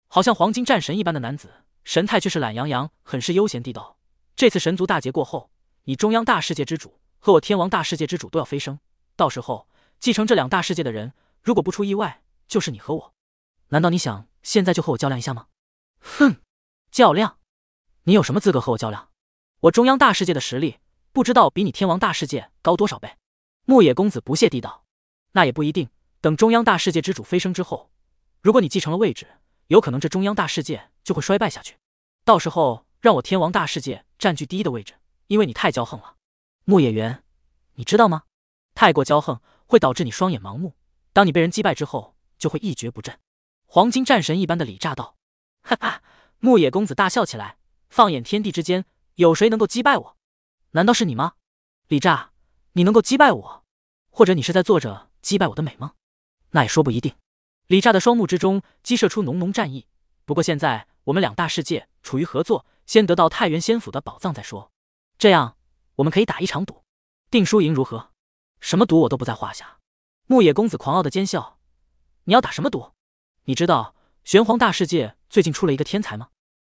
好像黄金战神一般的男子，神态却是懒洋洋，很是悠闲地道：“这次神族大劫过后。”你中央大世界之主和我天王大世界之主都要飞升，到时候继承这两大世界的人，如果不出意外，就是你和我。难道你想现在就和我较量一下吗？哼，较量？你有什么资格和我较量？我中央大世界的实力不知道比你天王大世界高多少倍。牧野公子不屑地道：“那也不一定。等中央大世界之主飞升之后，如果你继承了位置，有可能这中央大世界就会衰败下去，到时候让我天王大世界占据第一的位置。”因为你太骄横了，木野原，你知道吗？太过骄横会导致你双眼盲目。当你被人击败之后，就会一蹶不振。黄金战神一般的李炸道：“哈哈！”木野公子大笑起来。放眼天地之间，有谁能够击败我？难道是你吗，李炸？你能够击败我？或者你是在做着击败我的美梦？那也说不一定。李炸的双目之中激射出浓浓战意。不过现在我们两大世界处于合作，先得到太原仙府的宝藏再说。这样，我们可以打一场赌，定输赢如何？什么赌我都不在话下。牧野公子狂傲的奸笑：“你要打什么赌？你知道玄黄大世界最近出了一个天才吗？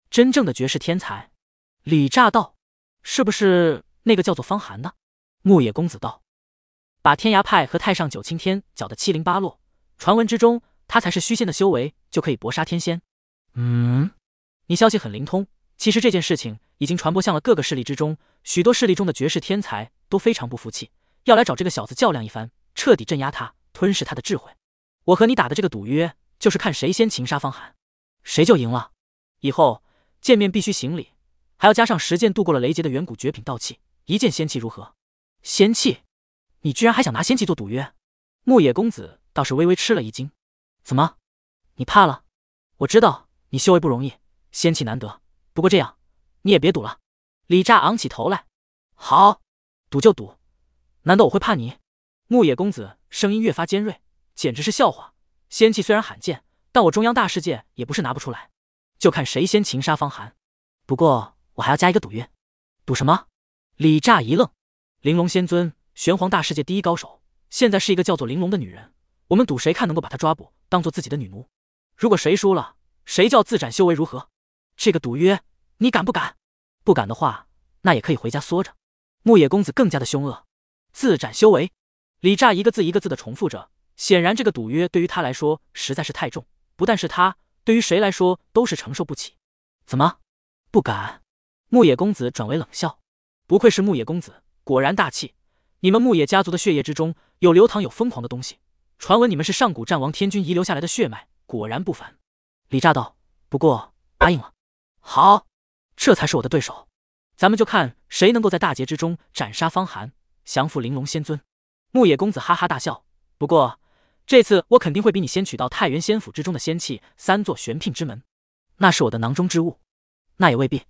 真正的绝世天才。”李乍道：“是不是那个叫做方寒的？”牧野公子道：“把天涯派和太上九青天搅得七零八落，传闻之中他才是虚仙的修为就可以搏杀天仙。”嗯，你消息很灵通。其实这件事情。已经传播向了各个势力之中，许多势力中的绝世天才都非常不服气，要来找这个小子较量一番，彻底镇压他，吞噬他的智慧。我和你打的这个赌约，就是看谁先擒杀方寒，谁就赢了。以后见面必须行礼，还要加上十剑度过了雷劫的远古绝品道器，一件仙器如何？仙器？你居然还想拿仙器做赌约？牧野公子倒是微微吃了一惊，怎么？你怕了？我知道你修为不容易，仙器难得，不过这样。你也别赌了，李炸昂起头来，好，赌就赌，难道我会怕你？牧野公子声音越发尖锐，简直是笑话。仙气虽然罕见，但我中央大世界也不是拿不出来，就看谁先擒杀方寒。不过我还要加一个赌约，赌什么？李炸一愣，玲珑仙尊，玄黄大世界第一高手，现在是一个叫做玲珑的女人。我们赌谁看能够把她抓捕，当做自己的女奴。如果谁输了，谁叫自斩修为如何？这个赌约。你敢不敢？不敢的话，那也可以回家缩着。牧野公子更加的凶恶，自斩修为。李炸一个字一个字的重复着，显然这个赌约对于他来说实在是太重，不但是他，对于谁来说都是承受不起。怎么不敢？牧野公子转为冷笑，不愧是牧野公子，果然大气。你们牧野家族的血液之中有流淌有疯狂的东西，传闻你们是上古战王天君遗留下来的血脉，果然不凡。李炸道，不过答应了，好。这才是我的对手，咱们就看谁能够在大劫之中斩杀方寒，降服玲珑仙尊。牧野公子哈哈大笑。不过这次我肯定会比你先取到太原仙府之中的仙器三座玄牝之门，那是我的囊中之物。那也未必。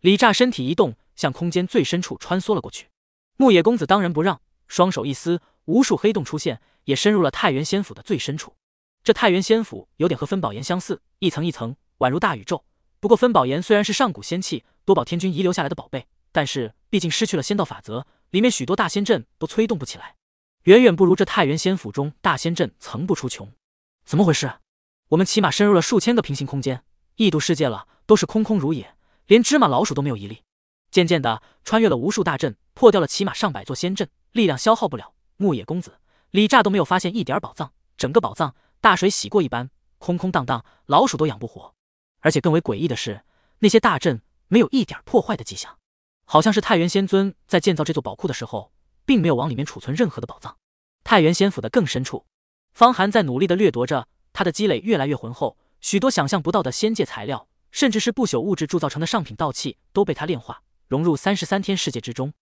李炸身体一动，向空间最深处穿梭了过去。牧野公子当仁不让，双手一撕，无数黑洞出现，也深入了太原仙府的最深处。这太原仙府有点和分宝岩相似，一层一层，宛如大宇宙。不过，分宝岩虽然是上古仙器，多宝天君遗留下来的宝贝，但是毕竟失去了仙道法则，里面许多大仙阵都催动不起来，远远不如这太原仙府中大仙阵层不出穷。怎么回事？我们起码深入了数千个平行空间、异度世界了，都是空空如也，连芝麻老鼠都没有一粒。渐渐的，穿越了无数大阵，破掉了起码上百座仙阵，力量消耗不了。牧野公子、李炸都没有发现一点宝藏，整个宝藏大水洗过一般，空空荡荡，老鼠都养不活。而且更为诡异的是，那些大阵没有一点破坏的迹象，好像是太原仙尊在建造这座宝库的时候，并没有往里面储存任何的宝藏。太原仙府的更深处，方寒在努力的掠夺着，他的积累越来越浑厚，许多想象不到的仙界材料，甚至是不朽物质铸造成的上品道器，都被他炼化，融入三十三天世界之中。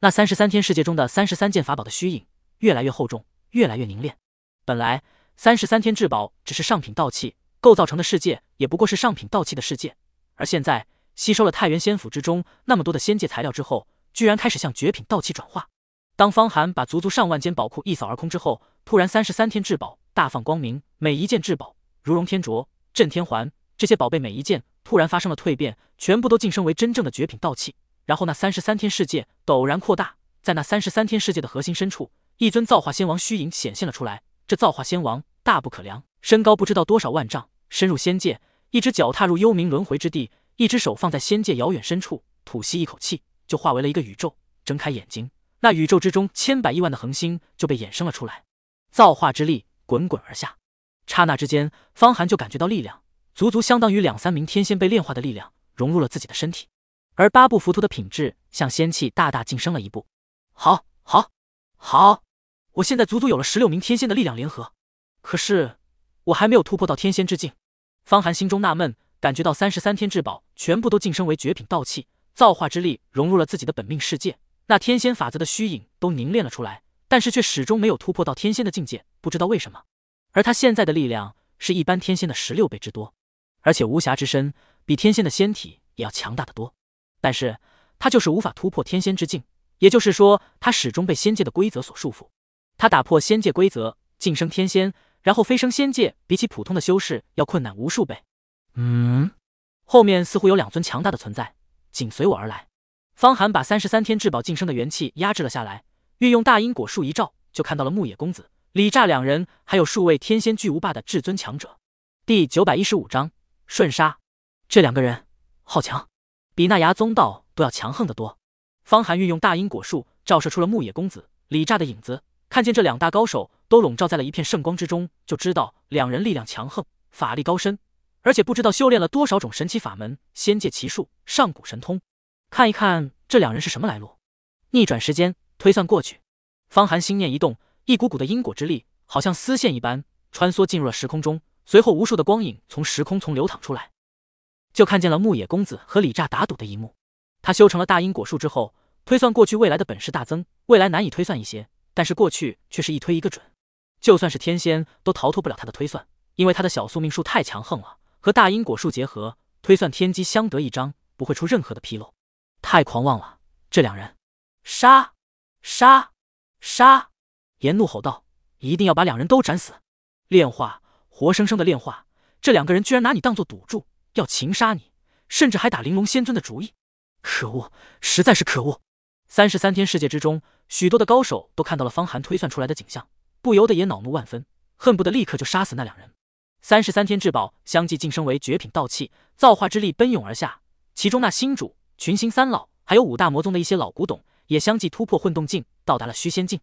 那三十三天世界中的三十三件法宝的虚影，越来越厚重，越来越凝练。本来三十三天至宝只是上品道器。构造成的世界也不过是上品道器的世界，而现在吸收了太原仙府之中那么多的仙界材料之后，居然开始向绝品道器转化。当方寒把足足上万间宝库一扫而空之后，突然三十三天至宝大放光明，每一件至宝，如龙天镯、震天环这些宝贝，每一件突然发生了蜕变，全部都晋升为真正的绝品道器。然后那三十三天世界陡然扩大，在那三十三天世界的核心深处，一尊造化仙王虚影显现了出来。这造化仙王大不可量，身高不知道多少万丈。深入仙界，一只脚踏入幽冥轮回之地，一只手放在仙界遥远深处，吐吸一口气，就化为了一个宇宙。睁开眼睛，那宇宙之中千百亿万的恒星就被衍生了出来。造化之力滚滚而下，刹那之间，方寒就感觉到力量足足相当于两三名天仙被炼化的力量融入了自己的身体，而八部浮屠的品质向仙气大大晋升了一步。好，好，好！我现在足足有了十六名天仙的力量联合，可是我还没有突破到天仙之境。方寒心中纳闷，感觉到三十三天至宝全部都晋升为绝品道器，造化之力融入了自己的本命世界，那天仙法则的虚影都凝练了出来，但是却始终没有突破到天仙的境界，不知道为什么。而他现在的力量是一般天仙的十六倍之多，而且无暇之身比天仙的仙体也要强大的多，但是他就是无法突破天仙之境，也就是说他始终被仙界的规则所束缚。他打破仙界规则，晋升天仙。然后飞升仙界，比起普通的修士要困难无数倍。嗯，后面似乎有两尊强大的存在紧随我而来。方寒把三十三天至宝晋升的元气压制了下来，运用大因果树一照，就看到了牧野公子、李炸两人，还有数位天仙巨无霸的至尊强者。第九百一十五章：瞬杀。这两个人好强，比那牙宗道都要强横得多。方寒运用大因果树照射出了牧野公子、李炸的影子，看见这两大高手。都笼罩在了一片圣光之中，就知道两人力量强横，法力高深，而且不知道修炼了多少种神奇法门、仙界奇术、上古神通。看一看这两人是什么来路，逆转时间，推算过去。方寒心念一动，一股股的因果之力，好像丝线一般穿梭进入了时空中，随后无数的光影从时空从流淌出来，就看见了牧野公子和李炸打赌的一幕。他修成了大因果术之后，推算过去未来的本事大增，未来难以推算一些，但是过去却是一推一个准。就算是天仙都逃脱不了他的推算，因为他的小宿命术太强横了，和大因果术结合，推算天机相得益彰，不会出任何的纰漏。太狂妄了，这两人！杀！杀！杀！严怒吼道：“一定要把两人都斩死！”炼化，活生生的炼化！这两个人居然拿你当做赌注，要擒杀你，甚至还打玲珑仙尊的主意！可恶，实在是可恶！三十三天世界之中，许多的高手都看到了方寒推算出来的景象。不由得也恼怒万分，恨不得立刻就杀死那两人。三十三天至宝相继晋升为绝品道器，造化之力奔涌而下。其中那新主、群星三老，还有五大魔宗的一些老古董，也相继突破混动境，到达了虚仙境。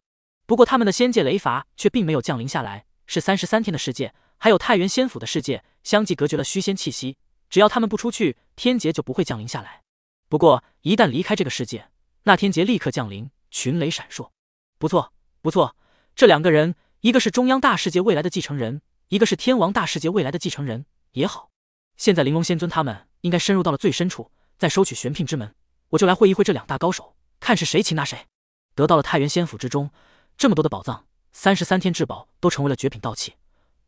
不过他们的仙界雷罚却并没有降临下来，是三十三天的世界，还有太原仙府的世界相继隔绝了虚仙气息。只要他们不出去，天劫就不会降临下来。不过一旦离开这个世界，那天劫立刻降临，群雷闪烁。不错，不错。这两个人，一个是中央大世界未来的继承人，一个是天王大世界未来的继承人。也好，现在玲珑仙尊他们应该深入到了最深处，在收取玄牝之门，我就来会一会这两大高手，看是谁擒拿谁。得到了太原仙府之中这么多的宝藏，三十三天至宝都成为了绝品道器，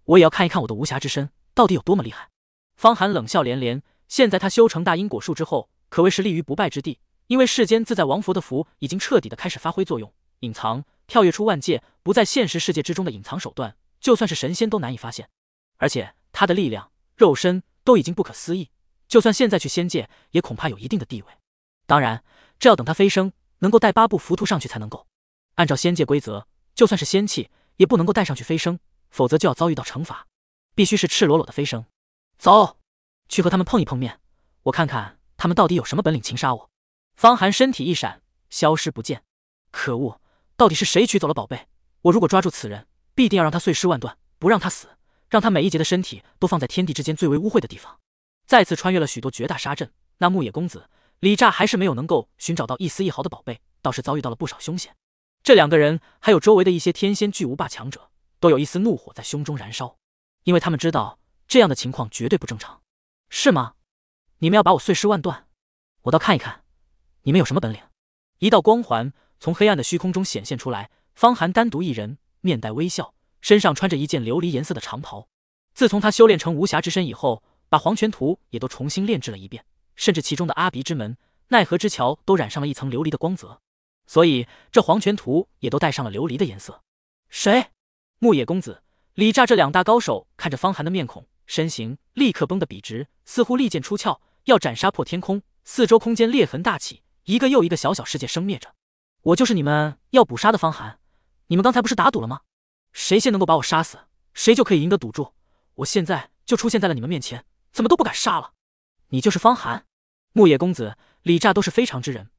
我也要看一看我的无暇之身到底有多么厉害。方寒冷笑连连，现在他修成大因果树之后，可谓是立于不败之地，因为世间自在王佛的福已经彻底的开始发挥作用。隐藏跳跃出万界，不在现实世界之中的隐藏手段，就算是神仙都难以发现。而且他的力量、肉身都已经不可思议，就算现在去仙界，也恐怕有一定的地位。当然，这要等他飞升，能够带八部浮屠上去才能够。按照仙界规则，就算是仙器也不能够带上去飞升，否则就要遭遇到惩罚。必须是赤裸裸的飞升。走，去和他们碰一碰面，我看看他们到底有什么本领擒杀我。方寒身体一闪，消失不见。可恶！到底是谁取走了宝贝？我如果抓住此人，必定要让他碎尸万段，不让他死，让他每一节的身体都放在天地之间最为污秽的地方。再次穿越了许多绝大沙阵，那牧野公子李诈还是没有能够寻找到一丝一毫的宝贝，倒是遭遇到了不少凶险。这两个人还有周围的一些天仙巨无霸强者，都有一丝怒火在胸中燃烧，因为他们知道这样的情况绝对不正常，是吗？你们要把我碎尸万段，我倒看一看你们有什么本领。一道光环。从黑暗的虚空中显现出来，方寒单独一人，面带微笑，身上穿着一件琉璃颜色的长袍。自从他修炼成无暇之身以后，把黄泉图也都重新炼制了一遍，甚至其中的阿鼻之门、奈何之桥都染上了一层琉璃的光泽，所以这黄泉图也都带上了琉璃的颜色。谁？木野公子、李炸这两大高手看着方寒的面孔、身形，立刻绷得笔直，似乎利剑出鞘，要斩杀破天空。四周空间裂痕大起，一个又一个小小世界生灭着。我就是你们要捕杀的方寒，你们刚才不是打赌了吗？谁先能够把我杀死，谁就可以赢得赌注。我现在就出现在了你们面前，怎么都不敢杀了。你就是方寒，木野公子，李诈都是非常之人，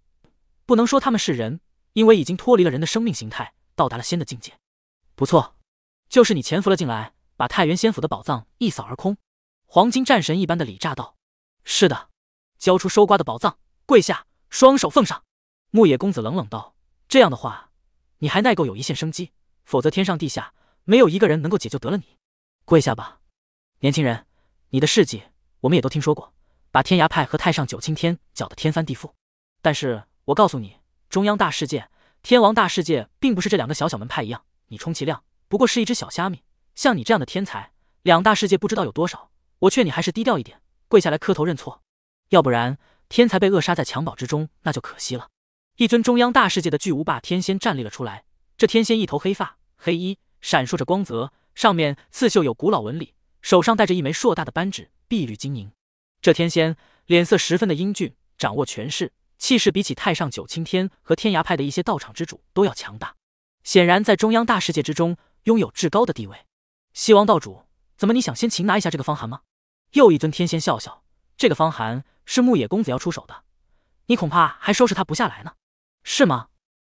不能说他们是人，因为已经脱离了人的生命形态，到达了仙的境界。不错，就是你潜伏了进来，把太原仙府的宝藏一扫而空。黄金战神一般的李诈道：“是的，交出收刮的宝藏，跪下，双手奉上。”木野公子冷冷道。这样的话，你还奈够有一线生机，否则天上地下没有一个人能够解救得了你。跪下吧，年轻人，你的事迹我们也都听说过，把天涯派和太上九青天搅得天翻地覆。但是我告诉你，中央大世界、天王大世界，并不是这两个小小门派一样，你充其量不过是一只小虾米。像你这样的天才，两大世界不知道有多少。我劝你还是低调一点，跪下来磕头认错，要不然天才被扼杀在襁褓之中，那就可惜了。一尊中央大世界的巨无霸天仙站立了出来。这天仙一头黑发，黑衣闪烁着光泽，上面刺绣有古老纹理，手上戴着一枚硕大的扳指，碧绿晶莹。这天仙脸色十分的英俊，掌握权势，气势比起太上九青天和天涯派的一些道场之主都要强大。显然，在中央大世界之中拥有至高的地位。西王道主，怎么你想先擒拿一下这个方寒吗？又一尊天仙笑笑，这个方寒是牧野公子要出手的，你恐怕还收拾他不下来呢。是吗？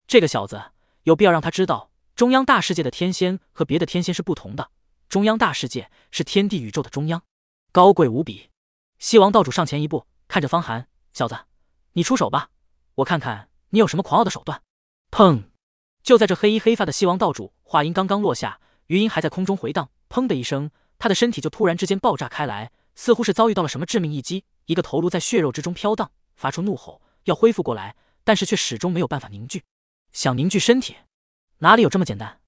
这个小子有必要让他知道，中央大世界的天仙和别的天仙是不同的。中央大世界是天地宇宙的中央，高贵无比。西王道主上前一步，看着方寒小子，你出手吧，我看看你有什么狂傲的手段。砰！就在这黑衣黑发的西王道主话音刚刚落下，余音还在空中回荡，砰的一声，他的身体就突然之间爆炸开来，似乎是遭遇到了什么致命一击。一个头颅在血肉之中飘荡，发出怒吼，要恢复过来。但是却始终没有办法凝聚，想凝聚身体，哪里有这么简单？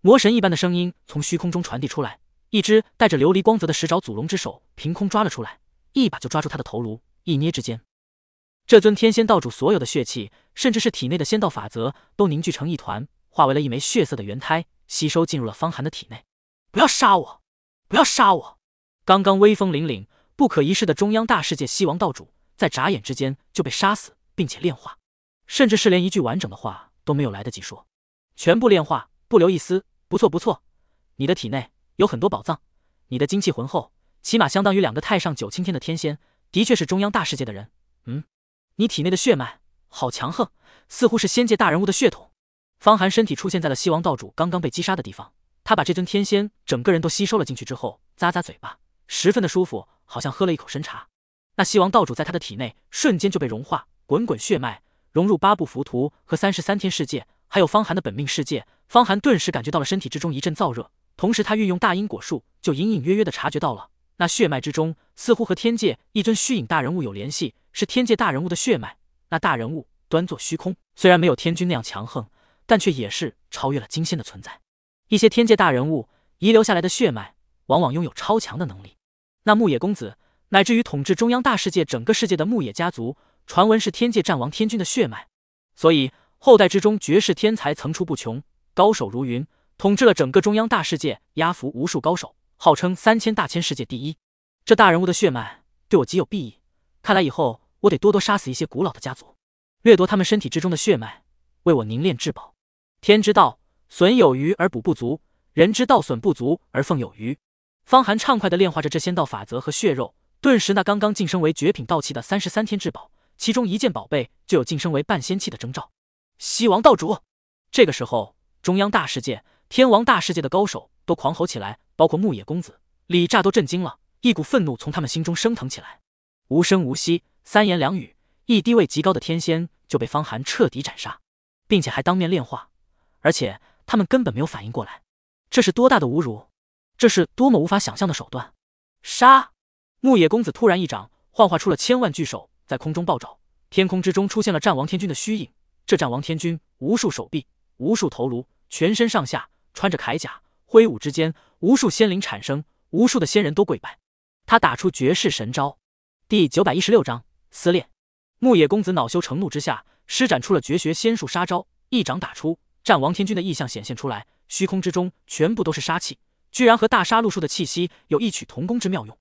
魔神一般的声音从虚空中传递出来，一只带着琉璃光泽的石爪，祖龙之手凭空抓了出来，一把就抓住他的头颅，一捏之间，这尊天仙道主所有的血气，甚至是体内的仙道法则，都凝聚成一团，化为了一枚血色的圆胎，吸收进入了方寒的体内。不要杀我，不要杀我！刚刚威风凛凛、不可一世的中央大世界西王道主，在眨眼之间就被杀死，并且炼化。甚至是连一句完整的话都没有来得及说，全部炼化，不留一丝。不错，不错，你的体内有很多宝藏，你的精气浑厚，起码相当于两个太上九清天的天仙，的确是中央大世界的人。嗯，你体内的血脉好强横，似乎是仙界大人物的血统。方寒身体出现在了西王道主刚刚被击杀的地方，他把这尊天仙整个人都吸收了进去之后，咂咂嘴巴，十分的舒服，好像喝了一口参茶。那西王道主在他的体内瞬间就被融化，滚滚血脉。融入八部浮屠和三十三天世界，还有方寒的本命世界，方寒顿时感觉到了身体之中一阵燥热，同时他运用大因果术，就隐隐约约的察觉到了那血脉之中似乎和天界一尊虚影大人物有联系，是天界大人物的血脉。那大人物端坐虚空，虽然没有天君那样强横，但却也是超越了金仙的存在。一些天界大人物遗留下来的血脉，往往拥有超强的能力。那牧野公子，乃至于统治中央大世界整个世界的牧野家族。传闻是天界战王天君的血脉，所以后代之中绝世天才层出不穷，高手如云，统治了整个中央大世界，压服无数高手，号称三千大千世界第一。这大人物的血脉对我极有裨益，看来以后我得多多杀死一些古老的家族，掠夺他们身体之中的血脉，为我凝练至宝。天之道，损有余而补不足；人之道，损不足而奉有余。方寒畅快地炼化着这仙道法则和血肉，顿时那刚刚晋升为绝品道器的三十三天至宝。其中一件宝贝就有晋升为半仙器的征兆。西王道主，这个时候，中央大世界、天王大世界的高手都狂吼起来，包括牧野公子、李炸都震惊了，一股愤怒从他们心中升腾起来。无声无息，三言两语，一低位极高的天仙就被方寒彻底斩杀，并且还当面炼化，而且他们根本没有反应过来，这是多大的侮辱！这是多么无法想象的手段！杀！牧野公子突然一掌，幻化出了千万巨手。在空中暴照，天空之中出现了战王天君的虚影。这战王天君无数手臂，无数头颅，全身上下穿着铠甲，挥舞之间，无数仙灵产生，无数的仙人都跪拜。他打出绝世神招。第九百一十六章撕裂。牧野公子恼羞成怒之下，施展出了绝学仙术杀招，一掌打出，战王天君的意象显现出来，虚空之中全部都是杀气，居然和大杀戮术的气息有异曲同工之妙用。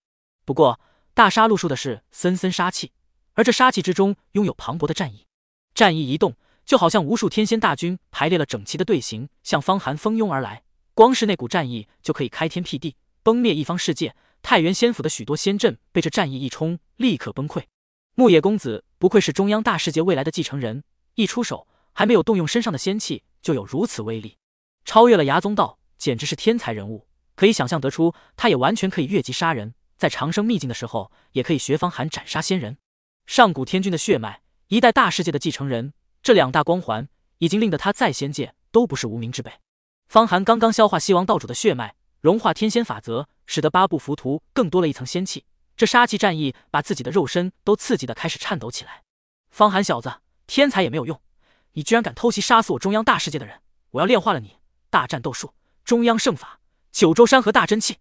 不过大杀戮术的是森森杀气。而这杀气之中拥有磅礴的战意，战意一动，就好像无数天仙大军排列了整齐的队形，向方寒蜂拥而来。光是那股战意就可以开天辟地，崩灭一方世界。太原仙府的许多仙阵被这战意一冲，立刻崩溃。牧野公子不愧是中央大世界未来的继承人，一出手还没有动用身上的仙气，就有如此威力，超越了牙宗道，简直是天才人物。可以想象得出，他也完全可以越级杀人，在长生秘境的时候，也可以学方寒斩杀仙人。上古天君的血脉，一代大世界的继承人，这两大光环已经令得他在仙界都不是无名之辈。方寒刚刚消化西王道主的血脉，融化天仙法则，使得八部浮屠更多了一层仙气。这杀气战意，把自己的肉身都刺激的开始颤抖起来。方寒小子，天才也没有用，你居然敢偷袭杀死我中央大世界的人，我要炼化了你！大战斗术，中央圣法，九州山河大真气。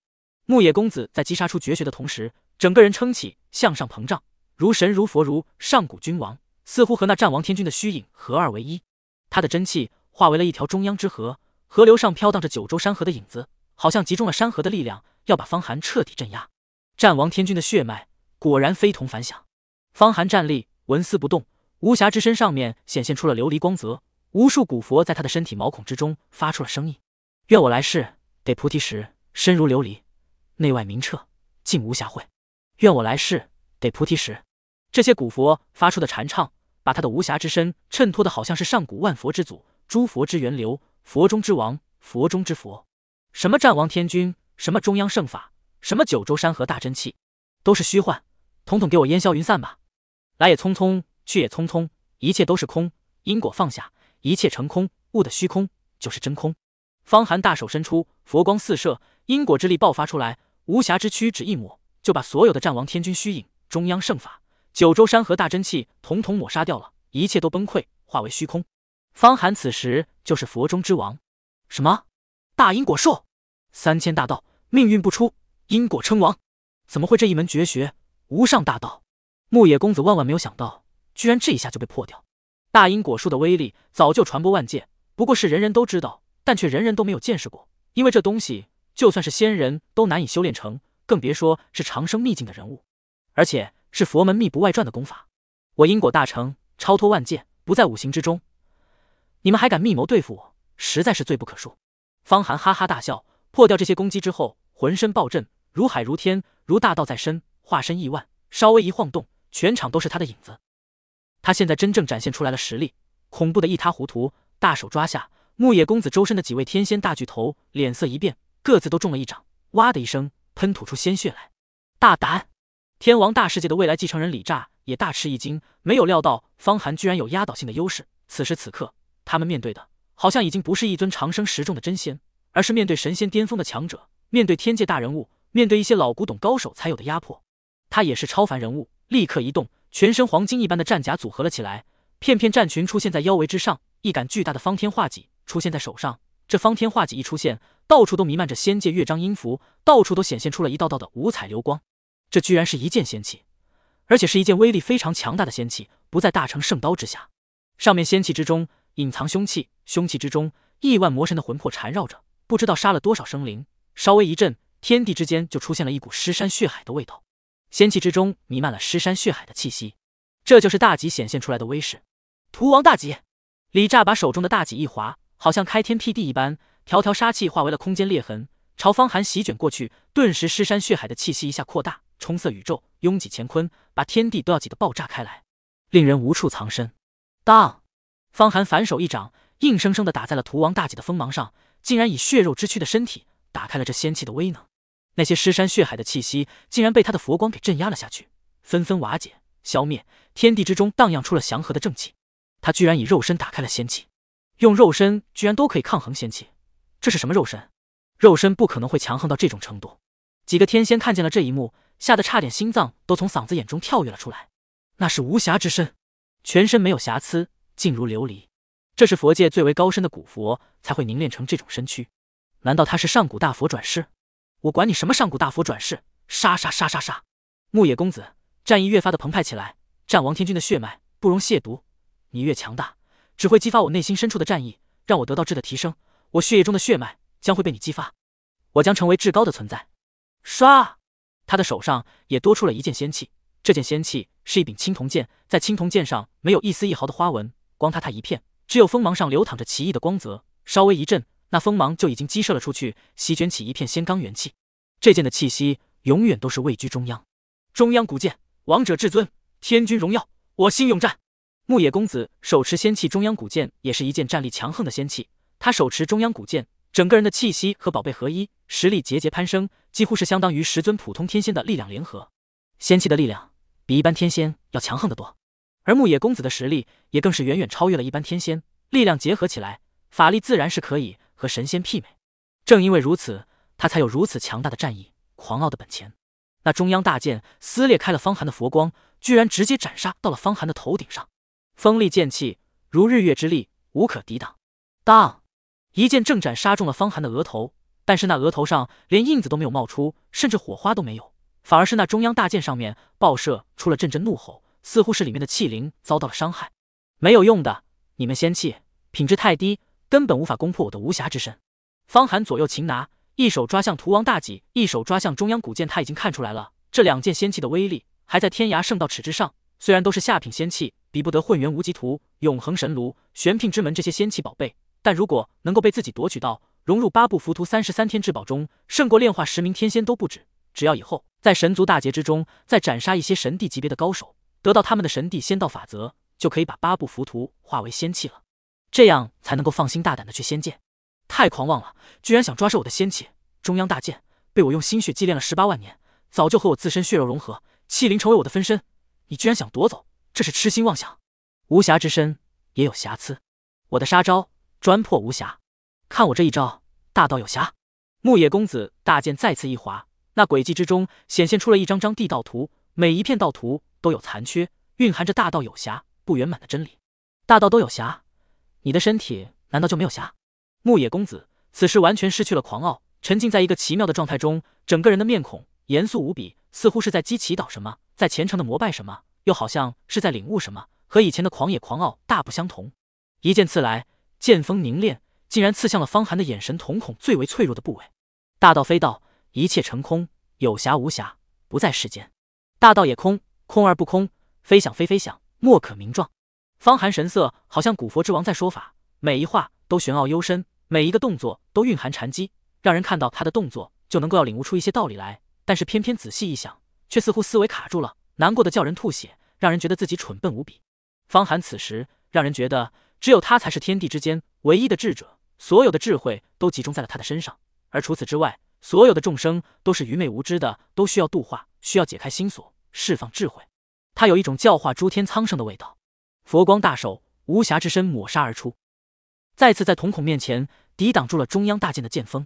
牧野公子在击杀出绝学的同时，整个人撑起向上膨胀。如神如佛如上古君王，似乎和那战王天君的虚影合二为一。他的真气化为了一条中央之河，河流上飘荡着九州山河的影子，好像集中了山河的力量，要把方寒彻底镇压。战王天君的血脉果然非同凡响。方寒站立纹丝不动，无暇之身上面显现出了琉璃光泽，无数古佛在他的身体毛孔之中发出了声音。愿我来世得菩提时，身如琉璃，内外明澈，净无瑕秽。愿我来世得菩提时。这些古佛发出的禅唱，把他的无暇之身衬托的好像是上古万佛之祖、诸佛之源流、佛中之王、佛中之佛。什么战王天君，什么中央圣法，什么九州山河大真气，都是虚幻，统统给我烟消云散吧！来也匆匆，去也匆匆，一切都是空，因果放下，一切成空，悟的虚空就是真空。方寒大手伸出，佛光四射，因果之力爆发出来，无暇之躯只一抹，就把所有的战王天君虚影、中央圣法。九州山河大真气统统抹杀掉了，一切都崩溃，化为虚空。方寒此时就是佛中之王。什么大因果树，三千大道，命运不出，因果称王？怎么会这一门绝学无上大道？牧野公子万万没有想到，居然这一下就被破掉。大因果术的威力早就传播万界，不过是人人都知道，但却人人都没有见识过，因为这东西就算是仙人都难以修炼成，更别说是长生秘境的人物，而且。是佛门秘不外传的功法，我因果大成，超脱万界，不在五行之中。你们还敢密谋对付我，实在是罪不可恕。方寒哈哈大笑，破掉这些攻击之后，浑身暴震，如海如天如大道在身，化身亿万，稍微一晃动，全场都是他的影子。他现在真正展现出来了实力，恐怖的一塌糊涂。大手抓下，木野公子周身的几位天仙大巨头脸色一变，各自都中了一掌，哇的一声喷吐出鲜血来。大胆！天王大世界的未来继承人李炸也大吃一惊，没有料到方寒居然有压倒性的优势。此时此刻，他们面对的好像已经不是一尊长生十重的真仙，而是面对神仙巅峰的强者，面对天界大人物，面对一些老古董高手才有的压迫。他也是超凡人物，立刻一动，全身黄金一般的战甲组合了起来，片片战裙出现在腰围之上，一杆巨大的方天画戟出现在手上。这方天画戟一出现，到处都弥漫着仙界乐章音符，到处都显现出了一道道的五彩流光。这居然是一件仙器，而且是一件威力非常强大的仙器，不在大成圣刀之下。上面仙器之中隐藏凶器，凶器之中亿万魔神的魂魄缠绕着，不知道杀了多少生灵。稍微一震，天地之间就出现了一股尸山血海的味道，仙气之中弥漫了尸山血海的气息。这就是大戟显现出来的威势。屠王大戟，李炸把手中的大戟一划，好像开天辟地一般，条条杀气化为了空间裂痕，朝方寒席卷过去，顿时尸山血海的气息一下扩大。冲塞宇宙，拥挤乾坤，把天地都要挤得爆炸开来，令人无处藏身。当方寒反手一掌，硬生生的打在了屠王大姐的锋芒上，竟然以血肉之躯的身体打开了这仙气的威能。那些尸山血海的气息，竟然被他的佛光给镇压了下去，纷纷瓦解消灭。天地之中荡漾出了祥和的正气。他居然以肉身打开了仙气，用肉身居然都可以抗衡仙气，这是什么肉身？肉身不可能会强横到这种程度。几个天仙看见了这一幕。吓得差点心脏都从嗓子眼中跳跃了出来，那是无瑕之身，全身没有瑕疵，静如琉璃。这是佛界最为高深的古佛才会凝练成这种身躯。难道他是上古大佛转世？我管你什么上古大佛转世，杀杀杀杀杀！牧野公子，战意越发的澎湃起来。战王天君的血脉不容亵渎，你越强大，只会激发我内心深处的战意，让我得到质的提升。我血液中的血脉将会被你激发，我将成为至高的存在。刷。他的手上也多出了一件仙器，这件仙器是一柄青铜剑，在青铜剑上没有一丝一毫的花纹，光塌塌一片，只有锋芒上流淌着奇异的光泽。稍微一震，那锋芒就已经激射了出去，席卷起一片仙罡元气。这剑的气息永远都是位居中央，中央古剑，王者至尊，天君荣耀，我心永战。牧野公子手持仙器中央古剑，也是一件战力强横的仙器。他手持中央古剑，整个人的气息和宝贝合一，实力节节攀升。几乎是相当于十尊普通天仙的力量联合，仙气的力量比一般天仙要强横得多，而牧野公子的实力也更是远远超越了一般天仙，力量结合起来，法力自然是可以和神仙媲美。正因为如此，他才有如此强大的战意，狂傲的本钱。那中央大剑撕裂开了方寒的佛光，居然直接斩杀到了方寒的头顶上，锋利剑气如日月之力，无可抵挡。当，一剑正斩杀中了方寒的额头。但是那额头上连印子都没有冒出，甚至火花都没有，反而是那中央大剑上面爆射出了阵阵怒吼，似乎是里面的气灵遭到了伤害。没有用的，你们仙气品质太低，根本无法攻破我的无暇之身。方寒左右擒拿，一手抓向图王大戟，一手抓向中央古剑。他已经看出来了，这两件仙器的威力还在天涯圣道尺之上。虽然都是下品仙器，比不得混元无极图、永恒神炉、玄牝之门这些仙器宝贝，但如果能够被自己夺取到。融入八部浮屠三十三天至宝中，胜过炼化十名天仙都不止。只要以后在神族大劫之中，再斩杀一些神帝级别的高手，得到他们的神帝仙道法则，就可以把八部浮屠化为仙器了。这样才能够放心大胆的去仙界。太狂妄了，居然想抓住我的仙器！中央大剑被我用心血祭炼了十八万年，早就和我自身血肉融合，器灵成为我的分身。你居然想夺走，这是痴心妄想。无暇之身也有瑕疵，我的杀招专破无暇。看我这一招，大道有瑕。牧野公子大剑再次一划，那轨迹之中显现出了一张张地道图，每一片道图都有残缺，蕴含着大道有瑕不圆满的真理。大道都有瑕，你的身体难道就没有瑕？牧野公子此时完全失去了狂傲，沉浸在一个奇妙的状态中，整个人的面孔严肃无比，似乎是在积祈祷什么，在虔诚的膜拜什么，又好像是在领悟什么，和以前的狂野狂傲大不相同。一剑刺来，剑锋凝练。竟然刺向了方寒的眼神，瞳孔最为脆弱的部位。大道非道，一切成空，有瑕无瑕，不在世间。大道也空，空而不空，非想非非想，莫可名状。方寒神色好像古佛之王在说法，每一话都玄奥幽深，每一个动作都蕴含禅机，让人看到他的动作就能够要领悟出一些道理来。但是偏偏仔细一想，却似乎思维卡住了，难过的叫人吐血，让人觉得自己蠢笨无比。方寒此时让人觉得，只有他才是天地之间唯一的智者。所有的智慧都集中在了他的身上，而除此之外，所有的众生都是愚昧无知的，都需要度化，需要解开心锁，释放智慧。他有一种教化诸天苍生的味道。佛光大手，无暇之身抹杀而出，再次在瞳孔面前抵挡住了中央大剑的剑锋。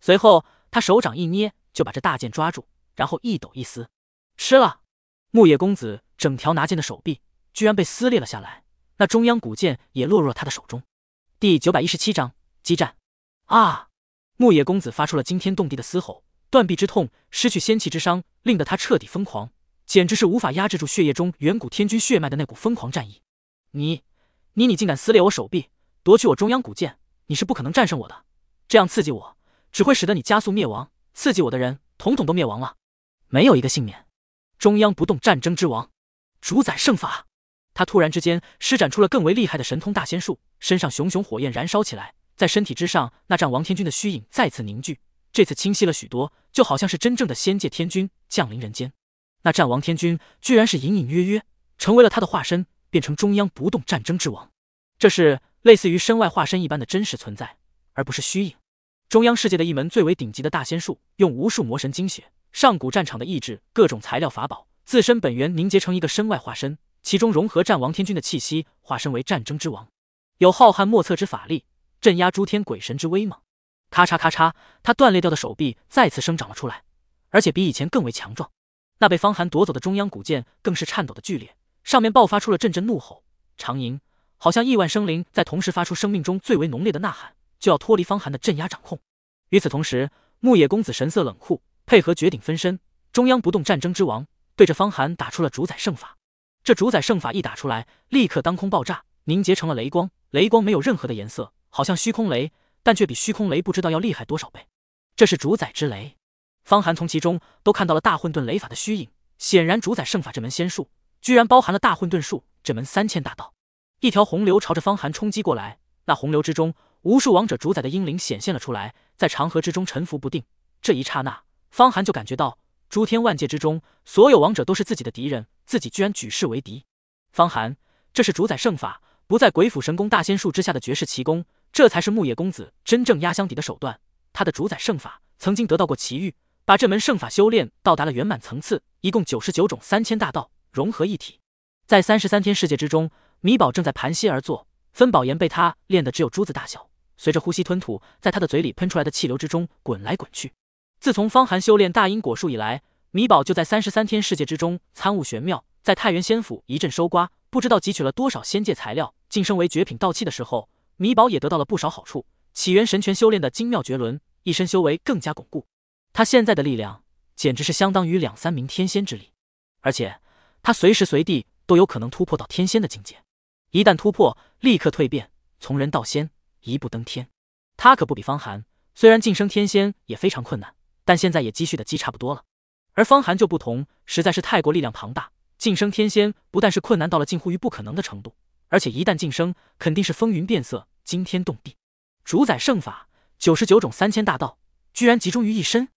随后，他手掌一捏，就把这大剑抓住，然后一抖一撕，吃了。木野公子整条拿剑的手臂居然被撕裂了下来，那中央古剑也落入了他的手中。第九百一十七章。激战！啊！牧野公子发出了惊天动地的嘶吼，断臂之痛，失去仙气之伤，令得他彻底疯狂，简直是无法压制住血液中远古天君血脉的那股疯狂战意。你、你、你竟敢撕裂我手臂，夺取我中央古剑！你是不可能战胜我的！这样刺激我，只会使得你加速灭亡。刺激我的人，统统都灭亡了，没有一个幸免。中央不动，战争之王主宰圣法。他突然之间施展出了更为厉害的神通大仙术，身上熊熊火焰燃烧起来。在身体之上，那战王天君的虚影再次凝聚，这次清晰了许多，就好像是真正的仙界天君降临人间。那战王天君居然是隐隐约约成为了他的化身，变成中央不动战争之王，这是类似于身外化身一般的真实存在，而不是虚影。中央世界的一门最为顶级的大仙术，用无数魔神精血、上古战场的意志、各种材料法宝、自身本源凝结成一个身外化身，其中融合战王天君的气息，化身为战争之王，有浩瀚莫测之法力。镇压诸天鬼神之威吗？咔嚓咔嚓，他断裂掉的手臂再次生长了出来，而且比以前更为强壮。那被方寒夺走的中央古剑更是颤抖的剧烈，上面爆发出了阵阵怒吼长吟，好像亿万生灵在同时发出生命中最为浓烈的呐喊，就要脱离方寒的镇压掌控。与此同时，牧野公子神色冷酷，配合绝顶分身中央不动战争之王，对着方寒打出了主宰圣法。这主宰圣法一打出来，立刻当空爆炸，凝结成了雷光。雷光没有任何的颜色。好像虚空雷，但却比虚空雷不知道要厉害多少倍。这是主宰之雷，方寒从其中都看到了大混沌雷法的虚影。显然，主宰圣法这门仙术，居然包含了大混沌术这门三千大道。一条洪流朝着方寒冲击过来，那洪流之中，无数王者主宰的英灵显现了出来，在长河之中沉浮不定。这一刹那，方寒就感觉到诸天万界之中，所有王者都是自己的敌人，自己居然举世为敌。方寒，这是主宰圣法，不在鬼斧神工大仙术之下的绝世奇功。这才是牧野公子真正压箱底的手段。他的主宰圣法曾经得到过奇遇，把这门圣法修炼到达了圆满层次，一共九十九种三千大道融合一体。在三十三天世界之中，米宝正在盘膝而坐，分宝岩被他练得只有珠子大小，随着呼吸吞吐，在他的嘴里喷出来的气流之中滚来滚去。自从方寒修炼大阴果树以来，米宝就在三十三天世界之中参悟玄妙，在太原仙府一阵收刮，不知道汲取了多少仙界材料，晋升为绝品道器的时候。米宝也得到了不少好处，起源神拳修炼的精妙绝伦，一身修为更加巩固。他现在的力量简直是相当于两三名天仙之力，而且他随时随地都有可能突破到天仙的境界。一旦突破，立刻蜕变，从人到仙，一步登天。他可不比方寒，虽然晋升天仙也非常困难，但现在也积蓄的积差不多了。而方寒就不同，实在是太过力量庞大，晋升天仙不但是困难到了近乎于不可能的程度。而且一旦晋升，肯定是风云变色、惊天动地。主宰圣法九十九种三千大道，居然集中于一身。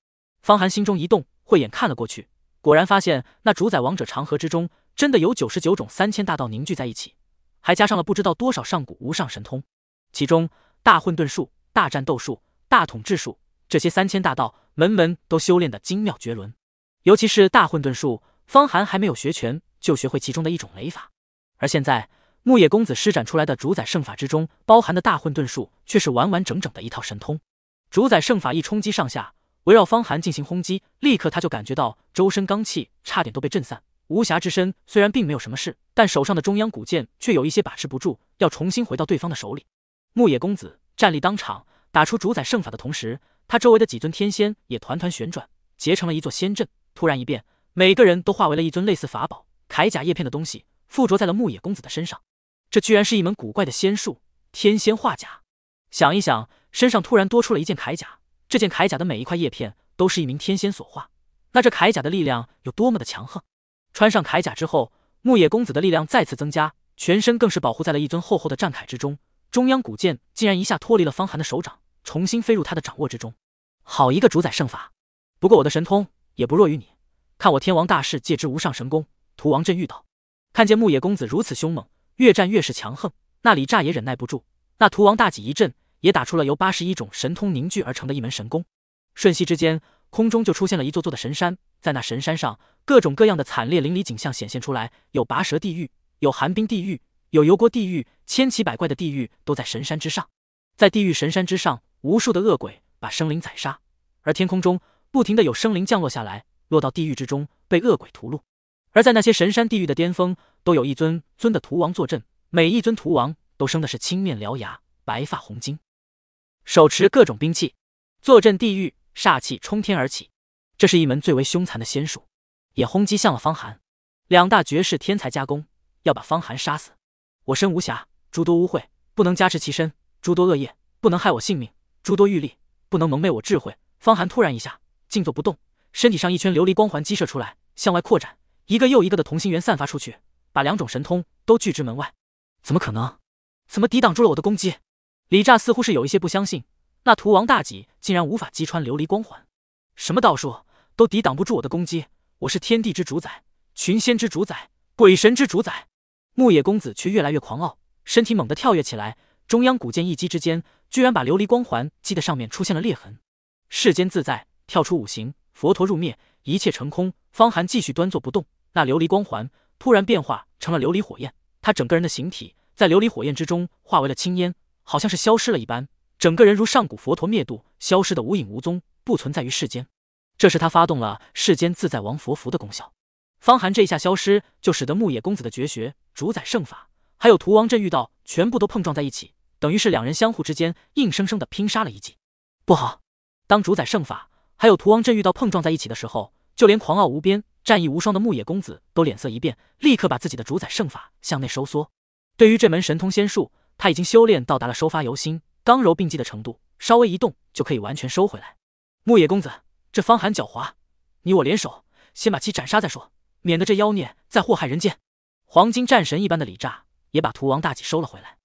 方寒心中一动，慧眼看了过去，果然发现那主宰王者长河之中，真的有九十九种三千大道凝聚在一起，还加上了不知道多少上古无上神通。其中大混沌术、大战斗术、大统治术，这些三千大道门门都修炼的精妙绝伦。尤其是大混沌术，方寒还没有学全，就学会其中的一种雷法，而现在。牧野公子施展出来的主宰圣法之中包含的大混沌术，却是完完整整的一套神通。主宰圣法一冲击上下，围绕方寒进行轰击，立刻他就感觉到周身罡气差点都被震散。无暇之身虽然并没有什么事，但手上的中央古剑却有一些把持不住，要重新回到对方的手里。牧野公子站立当场，打出主宰圣法的同时，他周围的几尊天仙也团团旋转，结成了一座仙阵。突然一变，每个人都化为了一尊类似法宝铠甲叶片的东西，附着在了牧野公子的身上。这居然是一门古怪的仙术，天仙化甲。想一想，身上突然多出了一件铠甲，这件铠甲的每一块叶片都是一名天仙所化，那这铠甲的力量有多么的强横？穿上铠甲之后，牧野公子的力量再次增加，全身更是保护在了一尊厚厚的战铠之中。中央古剑竟然一下脱离了方寒的手掌，重新飞入他的掌握之中。好一个主宰圣法！不过我的神通也不弱于你，看我天王大士借之无上神功，屠王镇狱道。看见牧野公子如此凶猛。越战越是强横，那李炸也忍耐不住，那屠王大戟一震，也打出了由八十一种神通凝聚而成的一门神功。瞬息之间，空中就出现了一座座的神山，在那神山上，各种各样的惨烈淋漓景象显现出来，有拔舌地狱，有寒冰地狱，有油锅地狱，千奇百怪的地狱都在神山之上。在地狱神山之上，无数的恶鬼把生灵宰杀，而天空中不停的有生灵降落下来，落到地狱之中，被恶鬼屠戮。而在那些神山地狱的巅峰。都有一尊尊的屠王坐镇，每一尊屠王都生的是青面獠牙、白发红睛，手持各种兵器，坐镇地狱，煞气冲天而起。这是一门最为凶残的仙术，也轰击向了方寒。两大绝世天才加攻，要把方寒杀死。我身无瑕，诸多污秽不能加持其身；诸多恶业不能害我性命；诸多欲力不能蒙昧我智慧。方寒突然一下静坐不动，身体上一圈琉璃光环激射出来，向外扩展，一个又一个的同心圆散发出去。把两种神通都拒之门外，怎么可能？怎么抵挡住了我的攻击？李炸似乎是有一些不相信，那屠王大戟竟然无法击穿琉璃光环，什么道术都抵挡不住我的攻击。我是天地之主宰，群仙之主宰，鬼神之主宰。牧野公子却越来越狂傲，身体猛地跳跃起来，中央古剑一击之间，居然把琉璃光环击得上面出现了裂痕。世间自在跳出五行，佛陀入灭，一切成空。方寒继续端坐不动，那琉璃光环。突然变化成了琉璃火焰，他整个人的形体在琉璃火焰之中化为了青烟，好像是消失了一般，整个人如上古佛陀灭度，消失的无影无踪，不存在于世间。这是他发动了世间自在王佛符的功效。方寒这一下消失，就使得牧野公子的绝学主宰圣法，还有屠王阵遇到全部都碰撞在一起，等于是两人相互之间硬生生的拼杀了一记。不好，当主宰圣法还有屠王阵遇到碰撞在一起的时候，就连狂傲无边。战意无双的牧野公子都脸色一变，立刻把自己的主宰圣法向内收缩。对于这门神通仙术，他已经修炼到达了收发由心、刚柔并济的程度，稍微一动就可以完全收回来。牧野公子，这方寒狡猾，你我联手，先把其斩杀再说，免得这妖孽再祸害人间。黄金战神一般的李炸也把屠王大戟收了回来，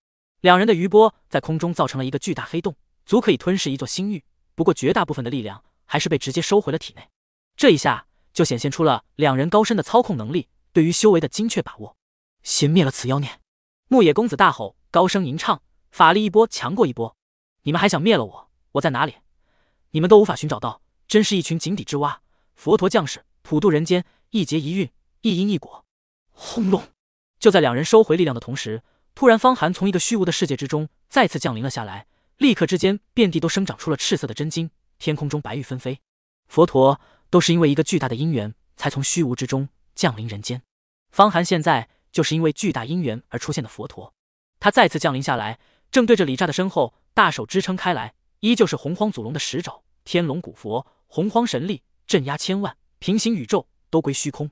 两人的余波在空中造成了一个巨大黑洞，足可以吞噬一座星域。不过绝大部分的力量还是被直接收回了体内。这一下。就显现出了两人高深的操控能力，对于修为的精确把握。先灭了此妖孽！牧野公子大吼，高声吟唱，法力一波强过一波。你们还想灭了我？我在哪里？你们都无法寻找到，真是一群井底之蛙！佛陀降世，普渡人间，一劫一运，一因一果。轰隆！就在两人收回力量的同时，突然方寒从一个虚无的世界之中再次降临了下来，立刻之间遍地都生长出了赤色的真金，天空中白玉纷飞。佛陀。都是因为一个巨大的因缘，才从虚无之中降临人间。方寒现在就是因为巨大因缘而出现的佛陀，他再次降临下来，正对着李炸的身后，大手支撑开来，依旧是洪荒祖龙的十爪天龙古佛，洪荒神力镇压千万平行宇宙，都归虚空。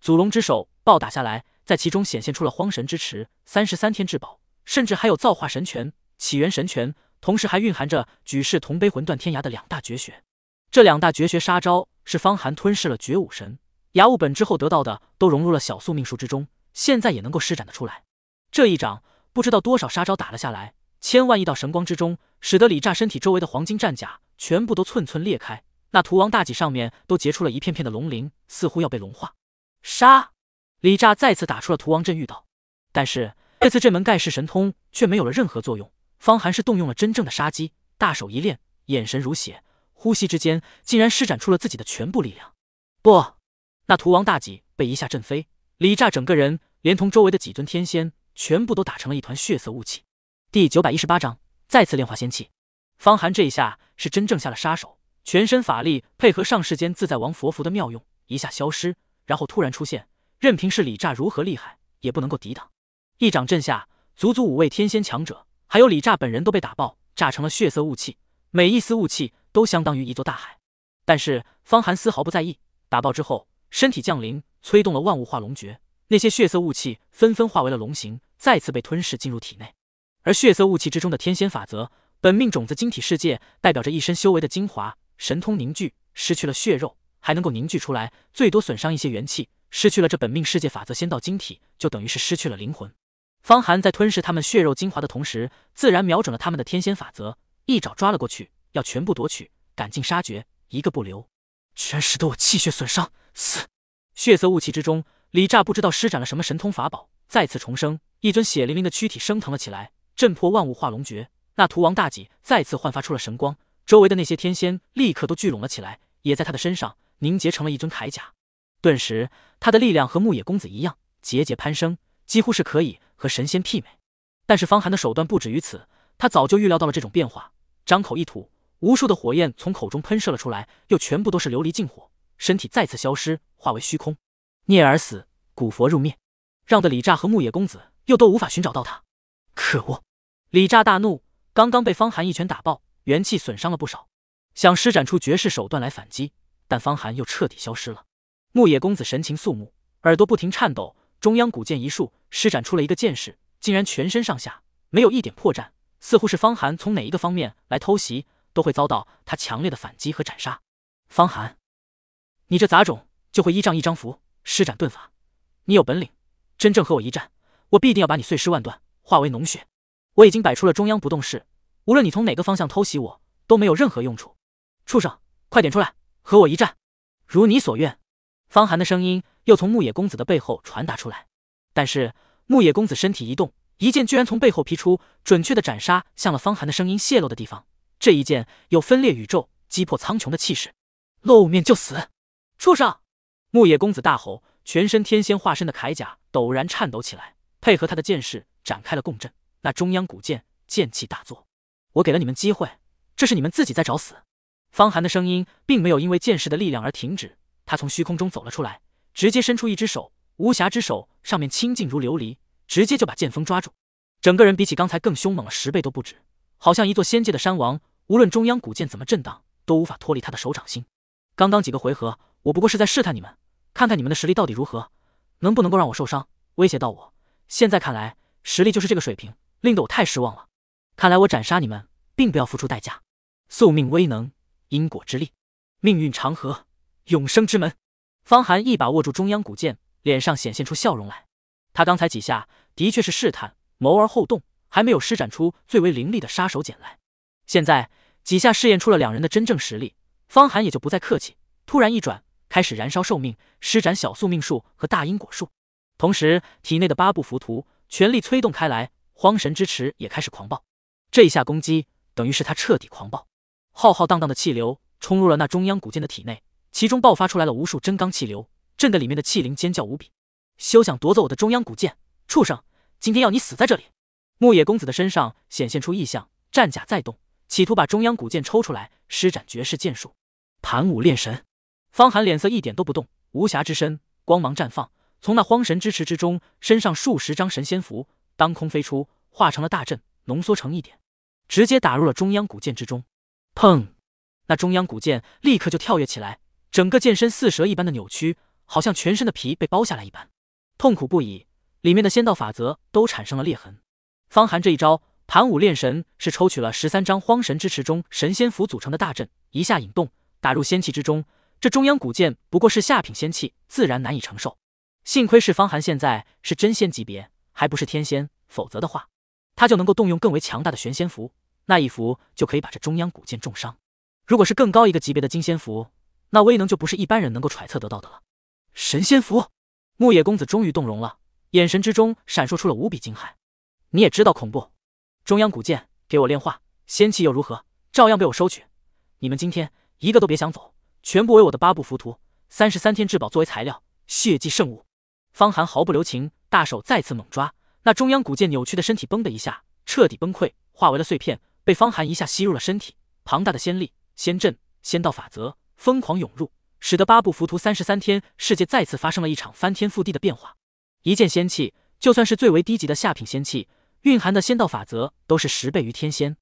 祖龙之手暴打下来，在其中显现出了荒神之池、三十三天至宝，甚至还有造化神拳、起源神拳，同时还蕴含着举世同悲、魂断天涯的两大绝学。这两大绝学杀招。是方寒吞噬了绝武神牙物本之后得到的，都融入了小宿命术之中，现在也能够施展得出来。这一掌不知道多少杀招打了下来，千万亿道神光之中，使得李炸身体周围的黄金战甲全部都寸寸裂开，那屠王大戟上面都结出了一片片的龙鳞，似乎要被融化。杀！李炸再次打出了屠王镇狱道，但是这次这门盖世神通却没有了任何作用。方寒是动用了真正的杀机，大手一练，眼神如血。呼吸之间，竟然施展出了自己的全部力量。不，那屠王大戟被一下震飞，李炸整个人连同周围的几尊天仙，全部都打成了一团血色雾气。第九百一十八章再次炼化仙气。方寒这一下是真正下了杀手，全身法力配合上世间自在王佛符的妙用，一下消失，然后突然出现，任凭是李炸如何厉害，也不能够抵挡。一掌震下，足足五位天仙强者，还有李炸本人都被打爆，炸成了血色雾气，每一丝雾气。都相当于一座大海，但是方寒丝毫不在意。打爆之后，身体降临，催动了万物化龙诀，那些血色雾气纷纷化为了龙形，再次被吞噬进入体内。而血色雾气之中的天仙法则、本命种子、晶体世界，代表着一身修为的精华、神通凝聚，失去了血肉，还能够凝聚出来，最多损伤一些元气。失去了这本命世界法则、仙道晶体，就等于是失去了灵魂。方寒在吞噬他们血肉精华的同时，自然瞄准了他们的天仙法则，一爪抓了过去。要全部夺取，赶尽杀绝，一个不留，居然使得我气血损伤。死！血色雾气之中，李炸不知道施展了什么神通法宝，再次重生，一尊血淋淋的躯体升腾了起来。震破万物化龙诀，那屠王大戟再次焕发出了神光，周围的那些天仙立刻都聚拢了起来，也在他的身上凝结成了一尊铠甲。顿时，他的力量和牧野公子一样节节攀升，几乎是可以和神仙媲美。但是方寒的手段不止于此，他早就预料到了这种变化，张口一吐。无数的火焰从口中喷射了出来，又全部都是琉璃净火，身体再次消失，化为虚空，涅而死，古佛入灭，让得李炸和牧野公子又都无法寻找到他。可恶！李炸大怒，刚刚被方寒一拳打爆，元气损伤了不少，想施展出绝世手段来反击，但方寒又彻底消失了。牧野公子神情肃穆，耳朵不停颤抖，中央古剑一竖，施展出了一个剑势，竟然全身上下没有一点破绽，似乎是方寒从哪一个方面来偷袭。都会遭到他强烈的反击和斩杀。方寒，你这杂种就会依仗一张符施展遁法。你有本领，真正和我一战，我必定要把你碎尸万段，化为脓血。我已经摆出了中央不动势，无论你从哪个方向偷袭我，都没有任何用处。畜生，快点出来和我一战！如你所愿，方寒的声音又从牧野公子的背后传达出来。但是牧野公子身体一动，一剑居然从背后劈出，准确的斩杀向了方寒的声音泄露的地方。这一剑有分裂宇宙、击破苍穹的气势，露面就死！畜生！木野公子大吼，全身天仙化身的铠甲陡然颤抖起来，配合他的剑势展开了共振。那中央古剑剑气大作，我给了你们机会，这是你们自己在找死！方寒的声音并没有因为剑势的力量而停止，他从虚空中走了出来，直接伸出一只手，无暇之手上面清净如琉璃，直接就把剑锋抓住，整个人比起刚才更凶猛了十倍都不止，好像一座仙界的山王。无论中央古剑怎么震荡，都无法脱离他的手掌心。刚刚几个回合，我不过是在试探你们，看看你们的实力到底如何，能不能够让我受伤，威胁到我。现在看来，实力就是这个水平，令得我太失望了。看来我斩杀你们，并不要付出代价。宿命威能，因果之力，命运长河，永生之门。方寒一把握住中央古剑，脸上显现出笑容来。他刚才几下的确是试探，谋而后动，还没有施展出最为凌厉的杀手锏来。现在几下试验出了两人的真正实力，方寒也就不再客气，突然一转，开始燃烧寿命，施展小宿命术和大因果术，同时体内的八部浮屠全力催动开来，荒神之池也开始狂暴。这一下攻击等于是他彻底狂暴，浩浩荡荡的气流冲入了那中央古剑的体内，其中爆发出来了无数真罡气流，震得里面的气灵尖叫无比。休想夺走我的中央古剑，畜生！今天要你死在这里！牧野公子的身上显现出异象，战甲在动。企图把中央古剑抽出来，施展绝世剑术盘舞炼神。方寒脸色一点都不动，无暇之身光芒绽放，从那荒神之池之中，身上数十张神仙符当空飞出，化成了大阵，浓缩成一点，直接打入了中央古剑之中。砰！那中央古剑立刻就跳跃起来，整个剑身似蛇一般的扭曲，好像全身的皮被剥下来一般，痛苦不已。里面的仙道法则都产生了裂痕。方寒这一招。盘武炼神是抽取了十三张荒神之池中神仙符组成的大阵，一下引动打入仙气之中。这中央古剑不过是下品仙器，自然难以承受。幸亏是方寒现在是真仙级别，还不是天仙，否则的话，他就能够动用更为强大的玄仙符，那一符就可以把这中央古剑重伤。如果是更高一个级别的金仙符，那威能就不是一般人能够揣测得到的了。神仙符，木野公子终于动容了，眼神之中闪烁出了无比惊骇。你也知道恐怖。中央古剑给我炼化，仙气又如何，照样被我收取。你们今天一个都别想走，全部为我的八部浮屠三十三天至宝作为材料，血祭圣物。方寒毫不留情，大手再次猛抓，那中央古剑扭曲的身体崩的一下，彻底崩溃，化为了碎片，被方寒一下吸入了身体。庞大的仙力、仙阵、仙道法则疯狂涌入，使得八部浮屠三十三天世界再次发生了一场翻天覆地的变化。一件仙器，就算是最为低级的下品仙器。蕴含的仙道法则都是十倍于天仙，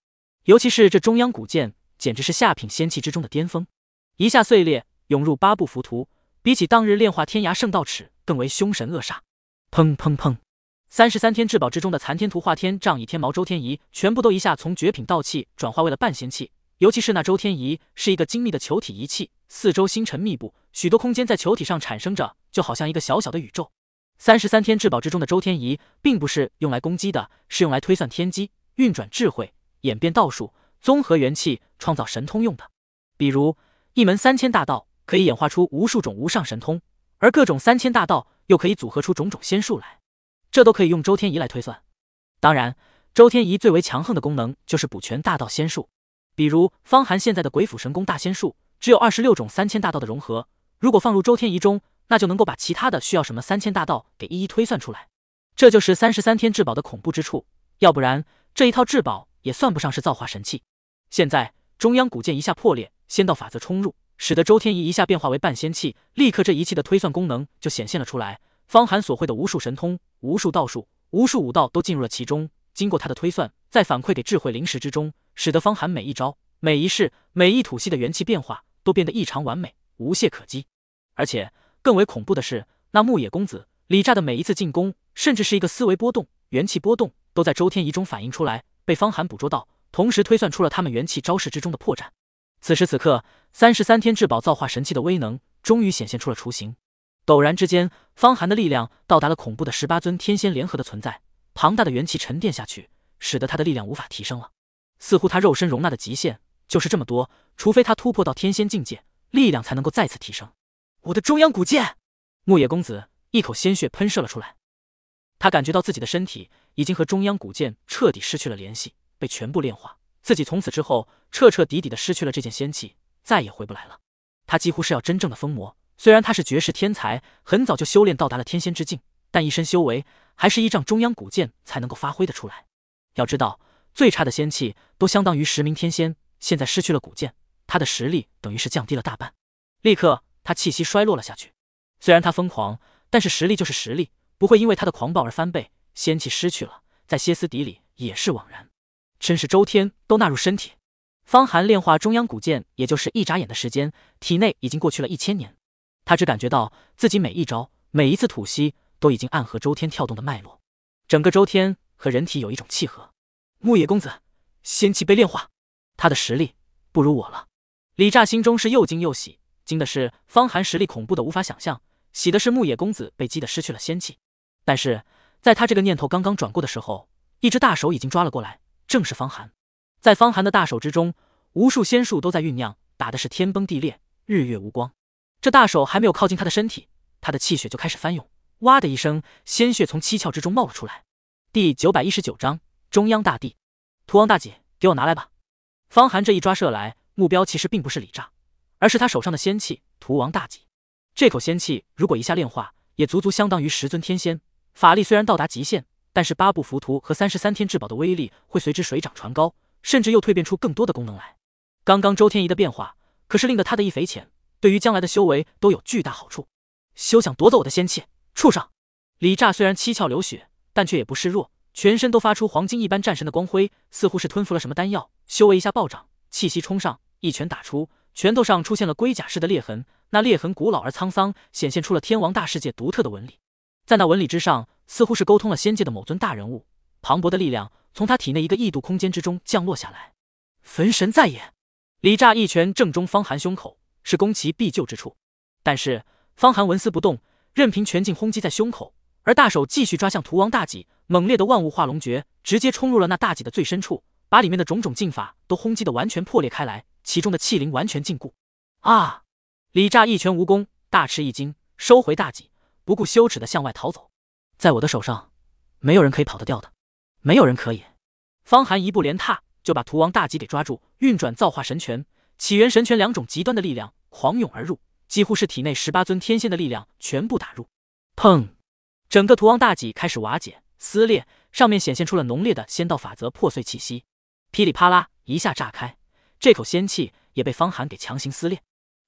尤其是这中央古剑，简直是下品仙器之中的巅峰。一下碎裂，涌入八部浮屠，比起当日炼化天涯圣道尺更为凶神恶煞。砰砰砰！三十三天至宝之中的残天图、化天杖、倚天矛、周天仪，全部都一下从绝品道器转化为了半仙器。尤其是那周天仪，是一个精密的球体仪器，四周星辰密布，许多空间在球体上产生着，就好像一个小小的宇宙。三十三天至宝之中的周天仪，并不是用来攻击的，是用来推算天机、运转智慧、演变道术、综合元气、创造神通用的。比如一门三千大道，可以演化出无数种无上神通，而各种三千大道又可以组合出种种仙术来，这都可以用周天仪来推算。当然，周天仪最为强横的功能就是补全大道仙术。比如方寒现在的鬼斧神工大仙术，只有二十六种三千大道的融合，如果放入周天仪中。那就能够把其他的需要什么三千大道给一一推算出来，这就是三十三天至宝的恐怖之处。要不然这一套至宝也算不上是造化神器。现在中央古剑一下破裂，仙道法则冲入，使得周天仪一下变化为半仙器，立刻这一器的推算功能就显现了出来。方寒所会的无数神通、无数道术、无数武道都进入了其中，经过他的推算，再反馈给智慧灵石之中，使得方寒每一招、每一式、每一吐息的元气变化都变得异常完美、无懈可击，而且。更为恐怖的是，那牧野公子李炸的每一次进攻，甚至是一个思维波动、元气波动，都在周天仪中反映出来，被方寒捕捉到，同时推算出了他们元气招式之中的破绽。此时此刻，三十三天至宝造化神器的威能终于显现出了雏形。陡然之间，方寒的力量到达了恐怖的十八尊天仙联合的存在，庞大的元气沉淀下去，使得他的力量无法提升了。似乎他肉身容纳的极限就是这么多，除非他突破到天仙境界，力量才能够再次提升。我的中央古剑，木野公子一口鲜血喷射了出来，他感觉到自己的身体已经和中央古剑彻底失去了联系，被全部炼化，自己从此之后彻彻底底的失去了这件仙器，再也回不来了。他几乎是要真正的疯魔。虽然他是绝世天才，很早就修炼到达了天仙之境，但一身修为还是依仗中央古剑才能够发挥的出来。要知道，最差的仙器都相当于十名天仙，现在失去了古剑，他的实力等于是降低了大半。立刻。他气息衰落了下去，虽然他疯狂，但是实力就是实力，不会因为他的狂暴而翻倍。仙气失去了，再歇斯底里也是枉然。真是周天都纳入身体。方寒炼化中央古剑，也就是一眨眼的时间，体内已经过去了一千年。他只感觉到自己每一招、每一次吐息都已经暗合周天跳动的脉络，整个周天和人体有一种契合。木野公子，仙气被炼化，他的实力不如我了。李炸心中是又惊又喜。惊的是方寒实力恐怖的无法想象，喜的是牧野公子被击得失去了仙气。但是在他这个念头刚刚转过的时候，一只大手已经抓了过来，正是方寒。在方寒的大手之中，无数仙术都在酝酿，打的是天崩地裂，日月无光。这大手还没有靠近他的身体，他的气血就开始翻涌，哇的一声，鲜血从七窍之中冒了出来。第九百一十九章中央大地，屠王大姐，给我拿来吧。方寒这一抓射来，目标其实并不是李炸，而是他手上的仙气屠王大戟，这口仙气如果一下炼化，也足足相当于十尊天仙法力。虽然到达极限，但是八部浮屠和三十三天至宝的威力会随之水涨船高，甚至又蜕变出更多的功能来。刚刚周天仪的变化可是令得他得一匪浅，对于将来的修为都有巨大好处。休想夺走我的仙气，畜生！李炸虽然七窍流血，但却也不示弱，全身都发出黄金一般战神的光辉，似乎是吞服了什么丹药，修为一下暴涨，气息冲上，一拳打出。拳头上出现了龟甲似的裂痕，那裂痕古老而沧桑，显现出了天王大世界独特的纹理。在那纹理之上，似乎是沟通了仙界的某尊大人物。磅礴的力量从他体内一个异度空间之中降落下来。焚神在也，李炸一拳正中方寒胸口，是攻其必救之处。但是方寒纹丝不动，任凭拳劲轰击在胸口，而大手继续抓向屠王大戟，猛烈的万物化龙诀直接冲入了那大戟的最深处，把里面的种种劲法都轰击的完全破裂开来。其中的气灵完全禁锢，啊！李炸一拳无功，大吃一惊，收回大戟，不顾羞耻的向外逃走。在我的手上，没有人可以跑得掉的，没有人可以。方寒一步连踏，就把屠王大戟给抓住，运转造化神拳、起源神拳两种极端的力量狂涌而入，几乎是体内十八尊天仙的力量全部打入。砰！整个屠王大戟开始瓦解、撕裂，上面显现出了浓烈的仙道法则破碎气息，噼里啪啦一下炸开。这口仙气也被方寒给强行撕裂。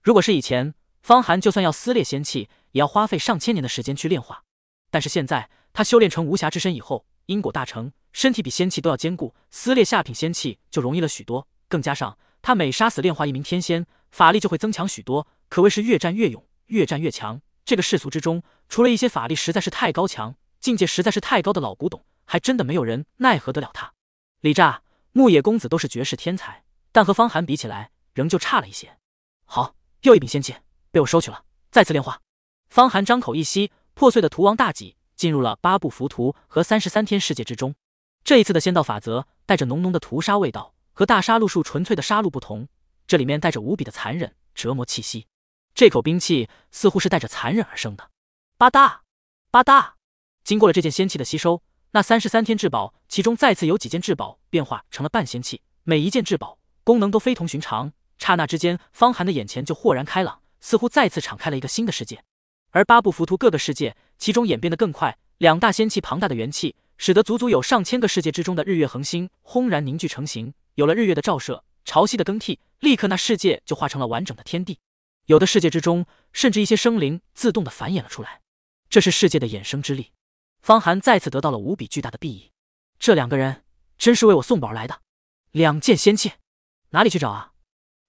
如果是以前，方寒就算要撕裂仙气，也要花费上千年的时间去炼化。但是现在，他修炼成无暇之身以后，因果大成，身体比仙气都要坚固，撕裂下品仙气就容易了许多。更加上，他每杀死炼化一名天仙，法力就会增强许多，可谓是越战越勇，越战越强。这个世俗之中，除了一些法力实在是太高强，境界实在是太高的老古董，还真的没有人奈何得了他。李炸、牧野公子都是绝世天才。但和方寒比起来，仍旧差了一些。好，又一柄仙剑被我收取了，再次炼化。方寒张口一吸，破碎的屠王大戟进入了八部浮屠和三十三天世界之中。这一次的仙道法则带着浓浓的屠杀味道，和大杀戮术纯粹的杀戮不同，这里面带着无比的残忍折磨气息。这口兵器似乎是带着残忍而生的。吧嗒，吧嗒。经过了这件仙器的吸收，那三十三天至宝其中再次有几件至宝变化成了半仙器，每一件至宝。功能都非同寻常，刹那之间，方寒的眼前就豁然开朗，似乎再次敞开了一个新的世界。而八部浮屠各个世界，其中演变得更快。两大仙气庞大的元气，使得足足有上千个世界之中的日月恒星轰然凝聚成型。有了日月的照射，潮汐的更替，立刻那世界就化成了完整的天地。有的世界之中，甚至一些生灵自动的繁衍了出来。这是世界的衍生之力。方寒再次得到了无比巨大的裨益。这两个人真是为我送宝来的，两件仙器。哪里去找啊？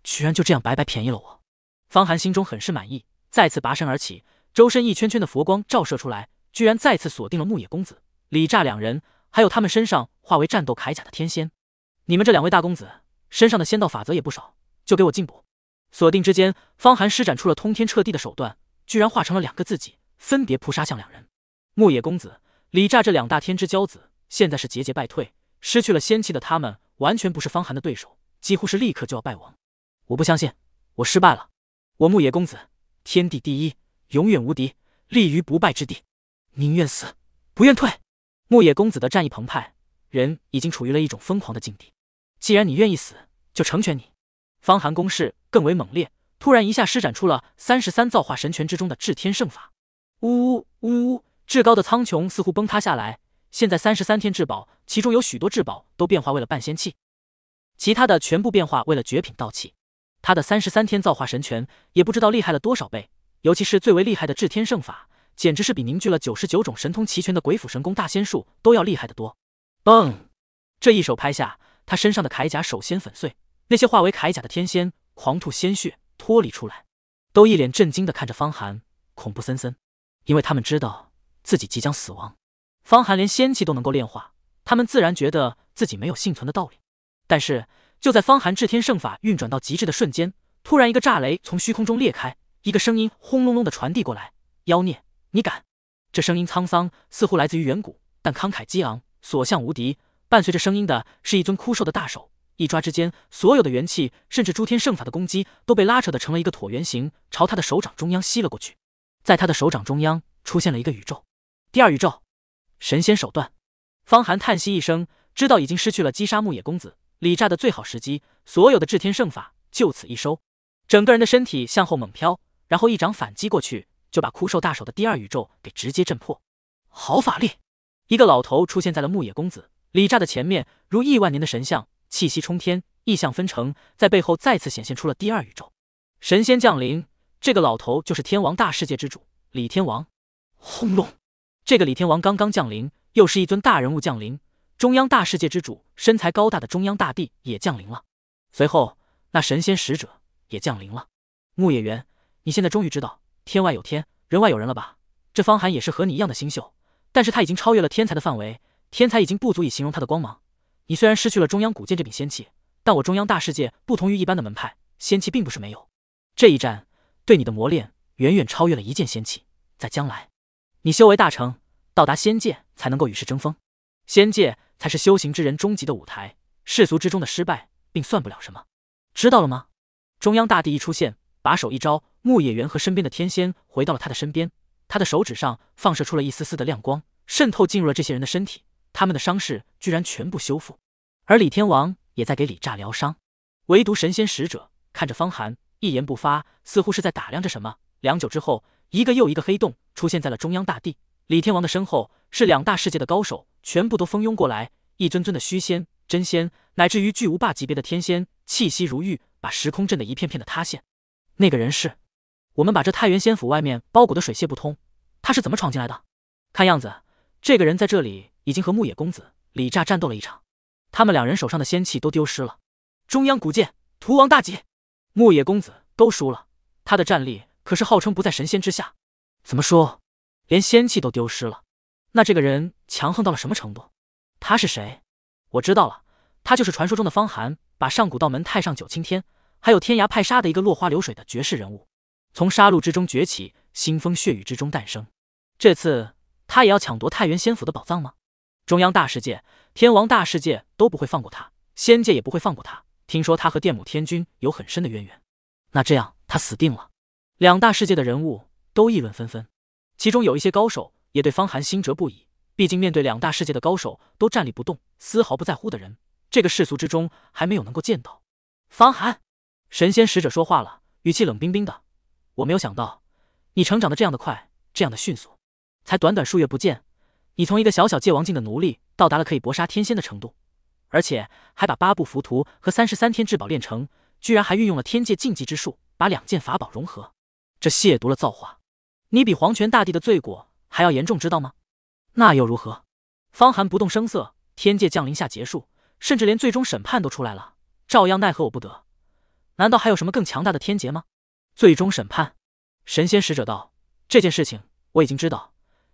居然就这样白白便宜了我！方寒心中很是满意，再次拔身而起，周身一圈圈的佛光照射出来，居然再次锁定了牧野公子、李炸两人，还有他们身上化为战斗铠甲的天仙。你们这两位大公子身上的仙道法则也不少，就给我进补！锁定之间，方寒施展出了通天彻地的手段，居然化成了两个自己，分别扑杀向两人。牧野公子、李炸这两大天之骄子，现在是节节败退，失去了仙气的他们，完全不是方寒的对手。几乎是立刻就要败亡，我不相信，我失败了。我牧野公子，天地第一，永远无敌，立于不败之地。宁愿死，不愿退。牧野公子的战意澎湃，人已经处于了一种疯狂的境地。既然你愿意死，就成全你。方寒攻势更为猛烈，突然一下施展出了三十三造化神拳之中的至天圣法。呜呜呜！至高的苍穹似乎崩塌下来。现在三十三天至宝，其中有许多至宝都变化为了半仙器。其他的全部变化为了绝品道器，他的三十三天造化神拳也不知道厉害了多少倍，尤其是最为厉害的制天圣法，简直是比凝聚了九十九种神通齐全的鬼斧神工大仙术都要厉害得多。嘣！这一手拍下，他身上的铠甲首先粉碎，那些化为铠甲的天仙狂吐鲜血，脱离出来，都一脸震惊的看着方寒，恐怖森森，因为他们知道自己即将死亡。方寒连仙气都能够炼化，他们自然觉得自己没有幸存的道理。但是就在方寒至天圣法运转到极致的瞬间，突然一个炸雷从虚空中裂开，一个声音轰隆隆的传递过来：“妖孽，你敢！”这声音沧桑，似乎来自于远古，但慷慨激昂，所向无敌。伴随着声音的是一尊枯瘦的大手，一抓之间，所有的元气甚至诸天圣法的攻击都被拉扯的成了一个椭圆形，朝他的手掌中央吸了过去。在他的手掌中央出现了一个宇宙，第二宇宙，神仙手段。方寒叹息一声，知道已经失去了击杀牧野公子。李炸的最好时机，所有的至天圣法就此一收，整个人的身体向后猛飘，然后一掌反击过去，就把枯瘦大手的第二宇宙给直接震破。好法力！一个老头出现在了牧野公子李炸的前面，如亿万年的神像，气息冲天，异象纷呈，在背后再次显现出了第二宇宙。神仙降临！这个老头就是天王大世界之主李天王。轰隆！这个李天王刚刚降临，又是一尊大人物降临。中央大世界之主，身材高大的中央大帝也降临了。随后，那神仙使者也降临了。木野原，你现在终于知道天外有天，人外有人了吧？这方寒也是和你一样的星宿，但是他已经超越了天才的范围，天才已经不足以形容他的光芒。你虽然失去了中央古剑这柄仙器，但我中央大世界不同于一般的门派，仙器并不是没有。这一战对你的磨练远远超越了一件仙器，在将来，你修为大成，到达仙界才能够与世争锋，仙界。才是修行之人终极的舞台，世俗之中的失败并算不了什么，知道了吗？中央大帝一出现，把手一招，木野原和身边的天仙回到了他的身边，他的手指上放射出了一丝丝的亮光，渗透进入了这些人的身体，他们的伤势居然全部修复。而李天王也在给李炸疗伤，唯独神仙使者看着方寒，一言不发，似乎是在打量着什么。良久之后，一个又一个黑洞出现在了中央大帝李天王的身后，是两大世界的高手。全部都蜂拥过来，一尊尊的虚仙、真仙，乃至于巨无霸级别的天仙，气息如玉，把时空震得一片片的塌陷。那个人是？我们把这太原仙府外面包裹得水泄不通，他是怎么闯进来的？看样子，这个人在这里已经和牧野公子李炸战斗了一场，他们两人手上的仙器都丢失了。中央古剑，屠王大吉！牧野公子都输了，他的战力可是号称不在神仙之下。怎么说？连仙器都丢失了？那这个人？强横到了什么程度？他是谁？我知道了，他就是传说中的方寒，把上古道门太上九青天，还有天涯派杀的一个落花流水的绝世人物，从杀戮之中崛起，腥风血雨之中诞生。这次他也要抢夺太原仙府的宝藏吗？中央大世界、天王大世界都不会放过他，仙界也不会放过他。听说他和殿母天君有很深的渊源，那这样他死定了。两大世界的人物都议论纷纷，其中有一些高手也对方寒心折不已。毕竟，面对两大世界的高手都站立不动、丝毫不在乎的人，这个世俗之中还没有能够见到。方寒，神仙使者说话了，语气冷冰冰的。我没有想到，你成长的这样的快，这样的迅速，才短短数月不见，你从一个小小界王境的奴隶，到达了可以搏杀天仙的程度，而且还把八部浮屠和三十三天至宝炼成，居然还运用了天界禁忌之术，把两件法宝融合，这亵渎了造化，你比黄泉大帝的罪过还要严重，知道吗？那又如何？方寒不动声色，天界降临下结束，甚至连最终审判都出来了，照样奈何我不得。难道还有什么更强大的天劫吗？最终审判，神仙使者道：“这件事情我已经知道，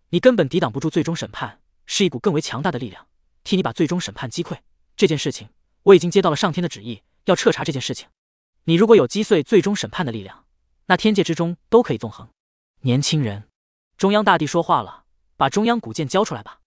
你根本抵挡不住最终审判，是一股更为强大的力量，替你把最终审判击溃。这件事情我已经接到了上天的旨意，要彻查这件事情。你如果有击碎最终审判的力量，那天界之中都可以纵横。”年轻人，中央大帝说话了。把中央古剑交出来吧。